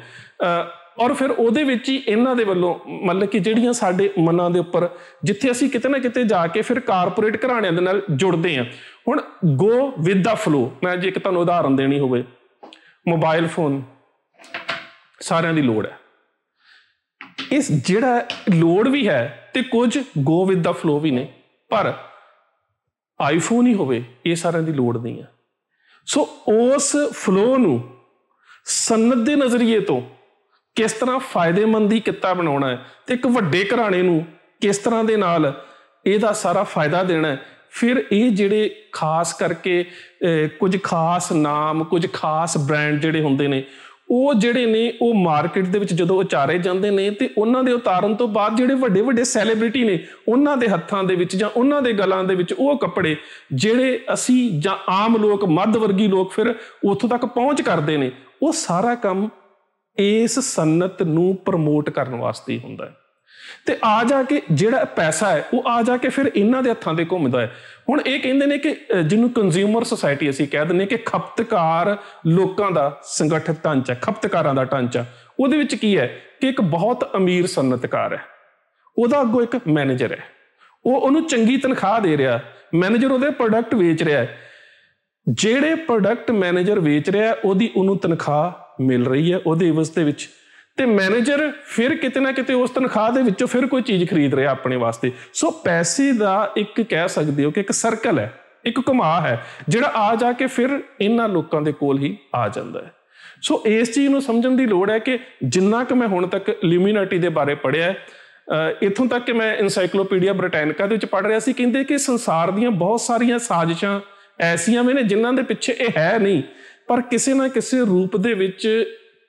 ਔਰ ਫਿਰ ਉਹਦੇ ਵਿੱਚ ਹੀ ਇਹਨਾਂ ਦੇ ਵੱਲੋਂ ਮਤਲਬ ਕਿ ਜਿਹੜੀਆਂ ਸਾਡੇ ਮਨਾਂ ਦੇ ਉੱਪਰ ਜਿੱਥੇ ਅਸੀਂ ਕਿਤੇ ਨਾ ਕਿਤੇ ਜਾ ਕੇ ਫਿਰ ਕਾਰਪੋਰੇਟ ਘਰਾਣਿਆਂ ਦੇ ਨਾਲ ਜੁੜਦੇ ਆ ਹੁਣ ਗੋ ਵਿਦ ਦਾ ਫਲੋ ਮੈਂ ਜੇ ਇੱਕ ਤੁਹਾਨੂੰ ਉਦਾਹਰਨ ਦੇਣੀ ਹੋਵੇ ਮੋਬਾਈਲ ਫੋਨ ਸਾਰਿਆਂ ਦੀ ਲੋੜ ਹੈ ਇਸ ਜਿਹੜਾ ਲੋੜ ਵੀ ਹੈ ਤੇ ਕੁਝ ਗੋ ਵਿਦ ਦਾ ਫਲੋ ਵੀ ਨੇ ਪਰ ਆਈਫੋਨ ਹੀ ਹੋਵੇ ਇਹ ਸਾਰਿਆਂ ਦੀ ਲੋੜ ਨਹੀਂ ਆ ਸੋ ਉਸ ਫਲੋ ਨੂੰ ਸੰਨਤ ਦੇ ਨਜ਼ਰੀਏ ਤੋਂ ਕਿਸ ਤਰ੍ਹਾਂ ਫਾਇਦੇਮੰਦ ਦੀ ਕਿੱਤਾ ਬਣਾਉਣਾ ਹੈ ਤੇ ਇੱਕ ਵੱਡੇ ਘਰਾਣੇ ਨੂੰ ਕਿਸ ਤਰ੍ਹਾਂ ਦੇ ਨਾਲ ਇਹਦਾ ਸਾਰਾ ਫਾਇਦਾ ਦੇਣਾ ਹੈ ਫਿਰ ਇਹ ਜਿਹੜੇ ਖਾਸ ਕਰਕੇ ਕੁਝ ਖਾਸ ਨਾਮ ਕੁਝ ਖਾਸ ਬ੍ਰਾਂਡ ਜਿਹੜੇ ਹੁੰਦੇ ਨੇ ਉਹ ਜਿਹੜੇ ਨੇ ਉਹ ਮਾਰਕੀਟ ਦੇ ਵਿੱਚ ਜਦੋਂ ਉਚਾਰੇ ਜਾਂਦੇ ਨੇ ਤੇ ਉਹਨਾਂ ਦੇ ਉਤਾਰਨ ਤੋਂ ਬਾਅਦ ਜਿਹੜੇ ਵੱਡੇ ਵੱਡੇ ਸੈਲੀਬ੍ਰਿਟੀ ਨੇ ਉਹਨਾਂ ਦੇ ਹੱਥਾਂ ਦੇ ਵਿੱਚ ਜਾਂ ਉਹਨਾਂ ਦੇ ਗਲਾਂ ਦੇ ਵਿੱਚ ਉਹ ਕੱਪੜੇ ਜਿਹੜੇ ਅਸੀਂ ਜਾਂ ਆਮ ਲੋਕ ਮੱਧ ਵਰਗੀ ਲੋਕ ਫਿਰ ਉੱਥੋਂ ਤੱਕ ਪਹੁੰਚ ਕਰਦੇ ਨੇ ਉਹ ਸਾਰਾ ਕੰਮ ਇਸ ਸੰਨਤ ਨੂੰ ਪ੍ਰਮੋਟ ਕਰਨ ਵਾਸਤੇ ਹੁੰਦਾ ਹੈ ਤੇ ਆ ਜਾ ਕੇ ਜਿਹੜਾ ਪੈਸਾ ਹੈ ਉਹ ਆ ਜਾ ਕੇ ਫਿਰ ਇਹਨਾਂ ਦੇ ਹੱਥਾਂ ਦੇ ਘੁੰਮਦਾ ਹੈ ਹੁਣ ਇਹ ਕਹਿੰਦੇ ਨੇ ਕਿ ਜਿਹਨੂੰ ਕੰਜ਼ਿਊਮਰ ਸੋਸਾਇਟੀ ਅਸੀਂ ਕਹਿ ਦਿੰਨੇ ਕਿ ਖਪਤਕਾਰ ਲੋਕਾਂ ਦਾ ਸੰਗਠਿਤ ਢਾਂਚਾ ਖਪਤਕਾਰਾਂ ਦਾ ਢਾਂਚਾ ਉਹਦੇ ਵਿੱਚ ਕੀ ਹੈ ਕਿ ਇੱਕ ਬਹੁਤ ਅਮੀਰ ਸਨਅਤਕਾਰ ਹੈ ਉਹਦਾ ਅੱਗੋ ਇੱਕ ਮੈਨੇਜਰ ਹੈ ਉਹ ਉਹਨੂੰ ਚੰਗੀ ਤਨਖਾਹ ਦੇ ਰਿਹਾ ਮੈਨੇਜਰ ਉਹਦੇ ਪ੍ਰੋਡਕਟ ਵੇਚ ਰਿਹਾ ਹੈ ਜਿਹੜੇ ਪ੍ਰੋਡਕਟ ਮੈਨੇਜਰ ਵੇਚ ਰਿਹਾ ਉਹਦੀ ਉਹਨੂੰ ਤਨਖਾਹ ਮਿਲ ਰਹੀ ਹੈ ਉਹਦੇ ਵਸਤੇ ਦੇ ਵਿੱਚ ਤੇ ਮੈਨੇਜਰ ਫਿਰ ਕਿਤੇ ਨਾ ਕਿਤੇ ਉਸ ਤਨਖਾਹ ਦੇ ਵਿੱਚੋਂ ਫਿਰ ਕੋਈ ਚੀਜ਼ ਖਰੀਦ ਰਿਹਾ ਆਪਣੇ ਵਾਸਤੇ ਸੋ ਪੈਸੇ ਦਾ ਇੱਕ ਕਹਿ ਸਕਦੇ ਹੋ ਕਿ ਇੱਕ ਸਰਕਲ ਹੈ ਇੱਕ ਕਮਾ ਹੈ ਜਿਹੜਾ ਆ ਜਾ ਕੇ ਫਿਰ ਇਹਨਾਂ ਲੋਕਾਂ ਦੇ ਕੋਲ ਹੀ ਆ ਜਾਂਦਾ ਹੈ ਸੋ ਇਸ ਚੀਜ਼ ਨੂੰ ਸਮਝਣ ਦੀ ਲੋੜ ਹੈ ਕਿ ਜਿੰਨਾ ਕਿ ਮੈਂ ਹੁਣ ਤੱਕ ਇਲੂਮੀਨਾਟੀ ਦੇ ਬਾਰੇ ਪੜਿਆ ਹੈ ਇਥੋਂ ਤੱਕ ਕਿ ਮੈਂ ਐਨਸਾਈਕਲੋਪੀਡੀਆ ਬ੍ਰਿਟੈਨਿਕਾ ਦੇ ਵਿੱਚ ਪੜ ਰਿਹਾ ਸੀ ਕਹਿੰਦੇ ਕਿ ਸੰਸਾਰ ਦੀਆਂ ਬਹੁਤ ਸਾਰੀਆਂ ਸਾਜ਼ਿਸ਼ਾਂ ਐਸੀਆਂ ਵੀ ਨੇ ਜਿਨ੍ਹਾਂ ਦੇ ਪਿੱਛੇ ਇਹ ਹੈ ਨਹੀਂ ਪਰ ਕਿਸੇ ਨਾ ਕਿਸੇ ਰੂਪ ਦੇ ਵਿੱਚ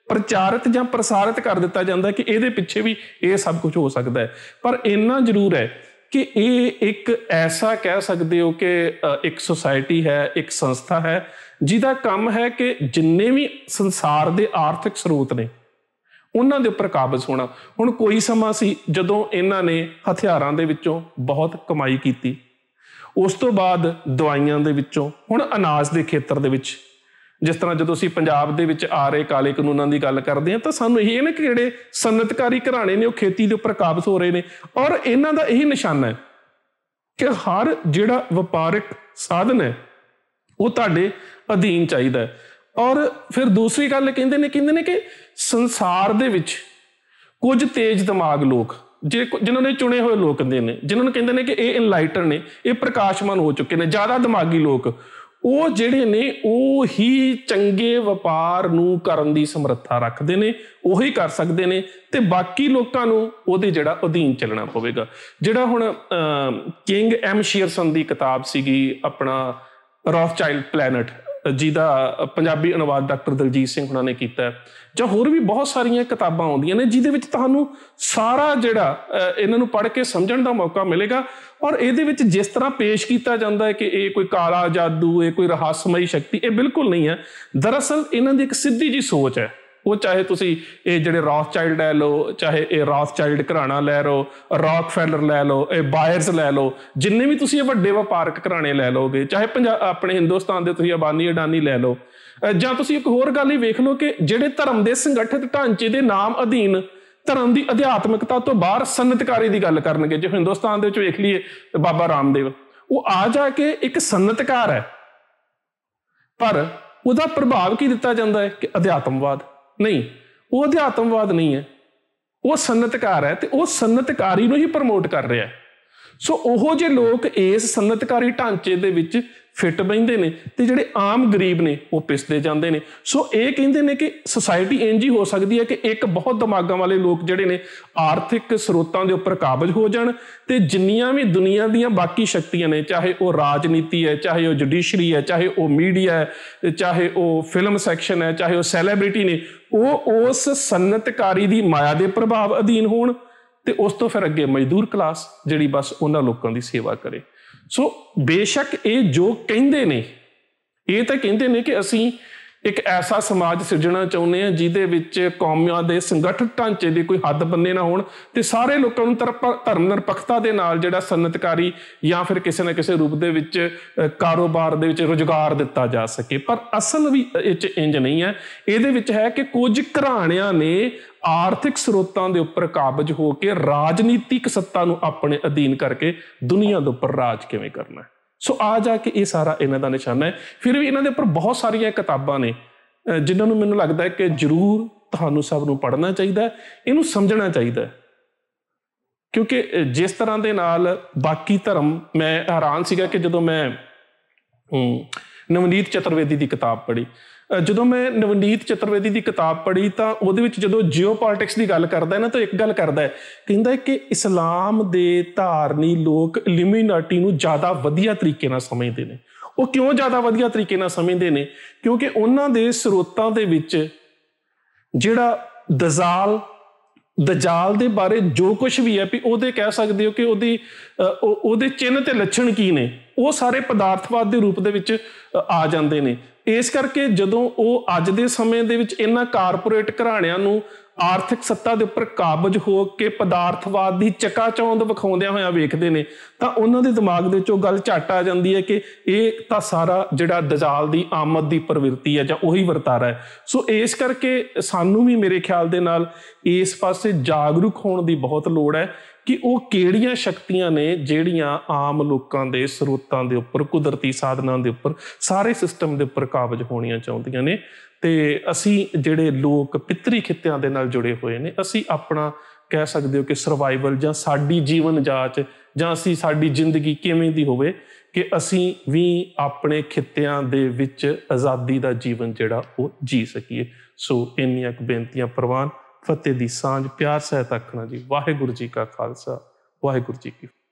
ਪ੍ਰਚਾਰਿਤ ਜਾਂ ਪ੍ਰਸਾਰਿਤ ਕਰ ਦਿੱਤਾ ਜਾਂਦਾ ਕਿ ਇਹਦੇ ਪਿੱਛੇ ਵੀ ਇਹ ਸਭ ਕੁਝ ਹੋ ਸਕਦਾ ਹੈ ਪਰ ਇੰਨਾ ਜ਼ਰੂਰ ਹੈ ਕਿ ਇਹ ਇੱਕ ਐਸਾ ਕਹਿ ਸਕਦੇ ਹੋ ਕਿ ਇੱਕ ਸੋਸਾਇਟੀ ਹੈ ਇੱਕ ਸੰਸਥਾ ਹੈ ਜਿਹਦਾ ਕੰਮ ਹੈ ਕਿ ਜਿੰਨੇ ਵੀ ਸੰਸਾਰ ਦੇ ਆਰਥਿਕ ਸਰੋਤ ਨੇ ਉਹਨਾਂ ਦੇ ਉੱਪਰ ਕਾਬਜ਼ ਹੋਣਾ ਹੁਣ ਕੋਈ ਸਮਾਂ ਸੀ ਜਦੋਂ ਇਹਨਾਂ ਨੇ ਹਥਿਆਰਾਂ ਦੇ ਵਿੱਚੋਂ ਬਹੁਤ ਕਮਾਈ ਕੀਤੀ ਉਸ ਤੋਂ ਬਾਅਦ ਦਵਾਈਆਂ ਦੇ ਵਿੱਚੋਂ ਹੁਣ ਅਨਾਜ ਦੇ ਖੇਤਰ ਦੇ ਵਿੱਚ ਜਿਸ ਤਰ੍ਹਾਂ ਜਦੋਂ ਅਸੀਂ ਪੰਜਾਬ ਦੇ ਵਿੱਚ ਆ ਰਹੇ ਕਾਲੇ ਕਾਨੂੰਨਾਂ ਦੀ ਗੱਲ ਕਰਦੇ ਹਾਂ ਤਾਂ ਸਾਨੂੰ ਇਹ ਹੈ ਨਾ ਕਿ ਜਿਹੜੇ ਸੰਨਤਕਾਰੀ ਘਰਾਣੇ ਨੇ ਉਹ ਖੇਤੀ ਦੇ ਉੱਪਰ ਕਾਬਜ਼ ਹੋ ਰਹੇ ਨੇ ਔਰ ਇਹਨਾਂ ਦਾ ਇਹੀ ਨਿਸ਼ਾਨਾ ਹੈ ਕਿ ਹਰ ਜਿਹੜਾ ਵਪਾਰਕ ਸਾਧਨ ਹੈ ਉਹ ਤੁਹਾਡੇ ਅਧੀਨ ਚਾਹੀਦਾ ਹੈ ਔਰ ਫਿਰ ਦੂਸਰੀ ਗੱਲ ਕਹਿੰਦੇ ਨੇ ਕਹਿੰਦੇ ਨੇ ਕਿ ਸੰਸਾਰ ਦੇ ਵਿੱਚ ਕੁਝ ਤੇਜ਼ ਦਿਮਾਗ ਲੋਕ ਜਿਨ੍ਹਾਂ ਨੇ ਚੁਣੇ ਹੋਏ ਲੋਕ ਹੁੰਦੇ ਨੇ ਜਿਨ੍ਹਾਂ ਨੂੰ ਕਹਿੰਦੇ ਨੇ ਕਿ ਇਹ ਇਨਲਾਈਟਰ ਨੇ ਇਹ ਪ੍ਰਕਾਸ਼ਮਾਨ ਹੋ ਚੁੱਕੇ ਨੇ ਜ਼ਿਆਦਾ ਦਿਮਾਗੀ ਲੋਕ ਉਹ ਜਿਹੜੇ ਨੇ ਉਹ ਹੀ ਚੰਗੇ ਵਪਾਰ ਨੂੰ ਕਰਨ ਦੀ ਸਮਰੱਥਾ ਰੱਖਦੇ ਨੇ ਉਹੀ ਕਰ ਸਕਦੇ ਨੇ ਤੇ ਬਾਕੀ ਲੋਕਾਂ ਨੂੰ ਉਹਦੇ ਜਿਹੜਾ ਅਧੀਨ ਚੱਲਣਾ ਪਵੇਗਾ ਜਿਹੜਾ ਹੁਣ ਕਿੰਗ ਐਮ ਸ਼ੀਅਰਸਨ ਦੀ ਕਿਤਾਬ ਸੀਗੀ ਆਪਣਾ ਰੌਥਚਾਈਲਡ ਪਲੈਨਟ ਜਿਹਦਾ ਪੰਜਾਬੀ ਅਨੁਵਾਦ ਡਾਕਟਰ ਦਲਜੀਤ ਸਿੰਘ ਹੁਣਾਂ ਨੇ ਕੀਤਾ ਜਾਂ ਹੋਰ ਵੀ ਬਹੁਤ ਸਾਰੀਆਂ ਕਿਤਾਬਾਂ ਆਉਂਦੀਆਂ ਨੇ ਜਿਹਦੇ ਵਿੱਚ ਤੁਹਾਨੂੰ ਸਾਰਾ ਜਿਹੜਾ ਇਹਨਾਂ ਨੂੰ ਪੜ੍ਹ ਕੇ ਸਮਝਣ ਦਾ ਮੌਕਾ ਮਿਲੇਗਾ ਔਰ ਇਹਦੇ ਵਿੱਚ ਜਿਸ ਤਰ੍ਹਾਂ ਪੇਸ਼ ਕੀਤਾ ਜਾਂਦਾ ਹੈ ਕਿ ਇਹ ਕੋਈ ਕਾਲਾ ਜਾਦੂ ਇਹ ਕੋਈ ਰਹੱਸਮਈ ਸ਼ਕਤੀ ਇਹ ਬਿਲਕੁਲ ਨਹੀਂ ਹੈ ਦਰਅਸਲ ਇਹਨਾਂ ਦੀ ਇੱਕ ਸਿੱਧੀ ਜੀ ਸੋਚ ਹੈ ਉਹ ਚਾਹੇ ਤੁਸੀਂ ਇਹ ਜਿਹੜੇ ਚਾਈਲਡ ਲੈ ਲਓ ਚਾਹੇ ਇਹ ਚਾਈਲਡ ਘਰਾਣਾ ਲੈ ਲਓ ਰਾਕਫੈਲਰ ਲੈ ਲਓ ਇਹ ਬਾਇਰਸ ਲੈ ਲਓ ਜਿੰਨੇ ਵੀ ਤੁਸੀਂ ਇਹ ਵੱਡੇ ਵਪਾਰਕ ਘਰਾਣੇ ਲੈ ਲਓਗੇ ਚਾਹੇ ਆਪਣੇ ਹਿੰਦੁਸਤਾਨ ਦੇ ਤੁਸੀਂ ਅਬਾਨੀ ਅਡਾਨੀ ਲੈ ਲਓ ਜਾਂ ਤੁਸੀਂ ਇੱਕ ਹੋਰ ਗੱਲ ਹੀ ਵੇਖ ਲਓ ਕਿ ਜਿਹੜੇ ਧਰਮ ਦੇ ਸੰਗਠਿਤ ਢਾਂਚੇ ਦੇ ਨਾਮ ਅਧੀਨ ਧਰਮ ਦੀ ਅਧਿਆਤਮਿਕਤਾ ਤੋਂ ਬਾਹਰ ਸੰਨਤਕਾਰੀ ਦੀ ਗੱਲ ਕਰਨਗੇ ਜੇ ਹਿੰਦੁਸਤਾਨ ਦੇ ਵਿੱਚ ਵੇਖ ਲਈਏ ਬਾਬਾ ਰਾਮਦੇਵ ਉਹ ਆ ਜਾ ਕੇ ਇੱਕ ਸੰਨਤਕਾਰ ਹੈ ਪਰ ਉਹਦਾ ਪ੍ਰਭਾਵ ਕੀ ਦਿੱਤਾ ਜਾਂਦਾ ਹੈ ਕਿ ਅਧਿਆਤਮਵਾਦ ਨਹੀਂ ਉਹ ਅਧਿਆਤਮਵਾਦ ਨਹੀਂ ਹੈ ਉਹ ਸੰਨਤਕਾਰ ਹੈ ਤੇ ਉਹ ਸੰਨਤਕਾਰੀ ਨੂੰ ਹੀ ਪ੍ਰਮੋਟ ਕਰ ਰਿਹਾ ਸੋ ਉਹੋ ਜੇ ਲੋਕ ਇਸ ਸੰਨਤਕਾਰੀ ਢਾਂਚੇ ਦੇ ਵਿੱਚ ਫਿੱਟ ਬੈਂਦੇ ਨੇ ਤੇ ਜਿਹੜੇ ਆਮ ਗਰੀਬ ਨੇ ਉਹ ਪਿਸਦੇ ਜਾਂਦੇ ਨੇ ਸੋ ਇਹ ਕਹਿੰਦੇ ਨੇ ਕਿ ਸੋਸਾਇਟੀ ਇੰਜ ਹੀ ਹੋ ਸਕਦੀ ਹੈ ਕਿ ਇੱਕ ਬਹੁਤ ਦਿਮਾਗਾਂ ਵਾਲੇ ਲੋਕ ਜਿਹੜੇ ਨੇ ਆਰਥਿਕ ਸਰੋਤਾਂ ਦੇ ਉੱਪਰ ਕਾਬਜ ਹੋ ਜਾਣ ਤੇ ਜਿੰਨੀਆਂ ਵੀ ਦੁਨੀਆ ਦੀਆਂ ਬਾਕੀ ਸ਼ਕਤੀਆਂ ਨੇ ਚਾਹੇ ਉਹ ਰਾਜਨੀਤੀ ਹੈ ਚਾਹੇ ਉਹ ਜੁਡੀਸ਼ਰੀ ਹੈ ਚਾਹੇ ਉਹ ਮੀਡੀਆ ਹੈ ਚਾਹੇ ਉਹ ਫਿਲਮ ਸੈਕਸ਼ਨ ਹੈ ਚਾਹੇ ਉਹ ਸੈਲੀਬ੍ਰਿਟੀ ਨੇ ਉਹ ਉਸ ਸੰਨਤਕਾਰੀ ਦੀ ਮਾਇਆ ਦੇ ਪ੍ਰਭਾਵ ਅਧੀਨ ਹੋਣ ਤੇ ਉਸ ਤੋਂ ਫਿਰ ਅੱਗੇ ਮਜ਼ਦੂਰ ਕਲਾਸ ਜਿਹੜੀ ਬਸ ਉਹਨਾਂ ਲੋਕਾਂ ਦੀ ਸੇਵਾ ਕਰੇ ਸੋ ਬੇਸ਼ੱਕ ਇਹ ਜੋ ਕਹਿੰਦੇ ਨੇ ਇਹ ਤਾਂ ਕਹਿੰਦੇ ਨੇ ਕਿ ਅਸੀਂ ਇੱਕ ਐਸਾ ਸਮਾਜ ਸਿਰਜਣਾ ਚਾਹੁੰਦੇ ਆ ਜਿਹਦੇ ਵਿੱਚ ਕੌਮਾਂ ਦੇ ਸੰਗਠਿਤ ਢਾਂਚੇ ਦੀ ਕੋਈ ਹੱਦ ਬੰਨੇ ਨਾ ਹੋਣ ਤੇ ਸਾਰੇ ਲੋਕਾਂ ਨੂੰ ਧਰਮ ਨਿਰਪੱਖਤਾ ਦੇ ਨਾਲ ਜਿਹੜਾ ਸਨਤਕਾਰੀ ਜਾਂ ਫਿਰ ਕਿਸੇ ਨਾ ਕਿਸੇ ਰੂਪ ਦੇ ਵਿੱਚ ਕਾਰੋਬਾਰ ਦੇ ਵਿੱਚ ਰੋਜ਼ਗਾਰ ਦਿੱਤਾ ਜਾ ਸਕੇ ਪਰ ਅਸਲ ਵੀ ਇਹ ਚ ਇੰਜ ਨਹੀਂ ਹੈ ਇਹਦੇ ਵਿੱਚ ਹੈ ਕਿ ਕੁਝ ਘਰਾਣਿਆਂ ਨੇ ਆਰਥਿਕ ਸਰੋਤਾਂ ਦੇ ਉੱਪਰ ਕਾਬਜ ਹੋ ਕੇ ਰਾਜਨੀਤਿਕ ਸੱਤਾ ਨੂੰ ਆਪਣੇ ਅਧੀਨ ਕਰਕੇ ਦੁਨੀਆ ਦੇ ਉੱਪਰ ਰਾਜ ਕਿਵੇਂ ਕਰਨਾ ਹੈ ਸੋ ਆ ਜਾ ਕੇ ਇਹ ਸਾਰਾ ਇਹਨਾਂ ਦਾ ਨਿਸ਼ਾਨਾ ਹੈ ਫਿਰ ਵੀ ਇਹਨਾਂ ਦੇ ਉੱਪਰ ਬਹੁਤ ਸਾਰੀਆਂ ਕਿਤਾਬਾਂ ਨੇ ਜਿਨ੍ਹਾਂ ਨੂੰ ਮੈਨੂੰ ਲੱਗਦਾ ਹੈ ਕਿ ਜ਼ਰੂਰ ਤੁਹਾਨੂੰ ਸਭ ਨੂੰ ਪੜ੍ਹਨਾ ਚਾਹੀਦਾ ਇਹਨੂੰ ਸਮਝਣਾ ਚਾਹੀਦਾ ਕਿਉਂਕਿ ਜਿਸ ਤਰ੍ਹਾਂ ਦੇ ਨਾਲ ਬਾਕੀ ਧਰਮ ਮੈਂ ਹੈਰਾਨ ਸੀਗਾ ਕਿ ਜਦੋਂ ਮੈਂ ਨਵਨੀਤ ਚਤੁਰਵੇਦੀ ਦੀ ਕਿਤਾਬ ਪੜ੍ਹੀ ਜਦੋਂ ਮੈਂ ਨਵਨੀਤ ਚਤਰਵੇਦੀ ਦੀ ਕਿਤਾਬ ਪੜ੍ਹੀ ਤਾਂ ਉਹਦੇ ਵਿੱਚ ਜਦੋਂ ਜੀਓਪੋਲਿਟਿਕਸ ਦੀ ਗੱਲ ਕਰਦਾ ਹੈ ਨਾ ਤਾਂ ਇੱਕ ਗੱਲ ਕਰਦਾ ਹੈ ਕਹਿੰਦਾ ਹੈ ਕਿ ਇਸਲਾਮ ਦੇ ਧਾਰਨੀ ਲੋਕ ਇਲੂਮੀਨਾਟੀ ਨੂੰ ਜ਼ਿਆਦਾ ਵਧੀਆ ਤਰੀਕੇ ਨਾਲ ਸਮਝਦੇ ਨੇ ਉਹ ਕਿਉਂ ਜ਼ਿਆਦਾ ਵਧੀਆ ਤਰੀਕੇ ਨਾਲ ਸਮਝਦੇ ਨੇ ਕਿਉਂਕਿ ਉਹਨਾਂ ਦੇ ਸਰੋਤਾਂ ਦੇ ਵਿੱਚ ਜਿਹੜਾ ਦਜ਼ਾਲ ਦਜਾਲ ਦੇ ਬਾਰੇ ਜੋ ਕੁਝ ਵੀ ਹੈ ਵੀ ਉਹਦੇ ਕਹਿ ਸਕਦੇ ਹੋ ਕਿ ਉਹਦੀ ਉਹਦੇ ਚਿੰਨ ਤੇ ਲੱਛਣ ਕੀ ਨੇ ਉਹ ਸਾਰੇ ਪਦਾਰਥਵਾਦ ਦੇ ਰੂਪ ਦੇ ਵਿੱਚ ਆ ਜਾਂਦੇ ਨੇ ਇਸ ਕਰਕੇ ਜਦੋਂ ਉਹ ਅੱਜ ਦੇ ਸਮੇਂ ਦੇ ਵਿੱਚ ਇਹਨਾਂ ਕਾਰਪੋਰੇਟ ਘਰਾਣਿਆਂ ਨੂੰ ਆਰਥਿਕ ਸੱਤਾ ਦੇ ਉੱਪਰ ਕਾਬਜ ਹੋ ਕੇ ਪਦਾਰਥਵਾਦ ਦੀ ਚਕਾਚੌਂਦ ਵਿਖਾਉਂਦਿਆਂ ਹੋਇਆਂ ਵੇਖਦੇ ਨੇ ਤਾਂ ਉਹਨਾਂ ਦੇ ਦਿਮਾਗ ਦੇ ਵਿੱਚੋਂ ਗੱਲ ਝਟ ਆ ਜਾਂਦੀ ਹੈ ਕਿ ਇਹ ਤਾਂ ਸਾਰਾ ਜਿਹੜਾ ਦਜਾਲ ਦੀ ਆਮਦ ਦੀ ਪ੍ਰਵਿਰਤੀ ਹੈ ਜਾਂ ਉਹੀ ਵਰਤਾਰਾ ਹੈ ਸੋ ਇਸ ਕਰਕੇ ਸਾਨੂੰ ਵੀ ਮੇਰੇ ਖਿਆਲ ਦੇ ਨਾਲ ਇਸ ਪਾਸੇ ਜਾਗਰੂਕ ਹੋਣ ਦੀ ਬਹੁਤ ਲੋੜ ਹੈ ਕਿ ਉਹ ਕਿਹੜੀਆਂ ਸ਼ਕਤੀਆਂ ਨੇ ਜਿਹੜੀਆਂ ਆਮ ਲੋਕਾਂ ਦੇ ਸਰੋਤਾਂ ਦੇ ਉੱਪਰ ਕੁਦਰਤੀ ਸਾਧਨਾਂ ਦੇ ਉੱਪਰ ਸਾਰੇ ਸਿਸਟਮ ਦੇ ਉੱਪਰ ਕਾਬਜ ਹੋਣੀਆਂ ਚਾਹੁੰਦੀਆਂ ਨੇ ਤੇ ਅਸੀਂ ਜਿਹੜੇ ਲੋਕ ਪਿਤਰੀ ਖਿੱਤਿਆਂ ਦੇ ਨਾਲ ਜੁੜੇ ਹੋਏ ਨੇ ਅਸੀਂ ਆਪਣਾ ਕਹਿ ਸਕਦੇ ਹੋ ਕਿ ਸਰਵਾਈਵਲ ਜਾਂ ਸਾਡੀ ਜੀਵਨ ਜਾਂਚ ਜਾਂ ਅਸੀਂ ਸਾਡੀ ਜ਼ਿੰਦਗੀ ਕਿਵੇਂ ਦੀ ਹੋਵੇ ਕਿ ਅਸੀਂ ਵੀ ਆਪਣੇ ਖਿੱਤਿਆਂ ਦੇ ਵਿੱਚ ਆਜ਼ਾਦੀ ਦਾ ਜੀਵਨ ਜਿਹੜਾ ਉਹ ਜੀ ਸਕੀਏ ਸੋ ਇੰਨੀਆਂ ਕੁ ਬੇਨਤੀਆਂ ਪ੍ਰਵਾਨ ਫਤਿਹ ਦੀ ਸਾਂਝ ਪਿਆਰ ਸਹਿਤ ਆਖਣਾ ਜੀ ਵਾਹਿਗੁਰੂ ਜੀ ਕਾ ਖਾਲਸਾ ਵਾਹਿਗੁਰੂ ਜੀ ਕੀ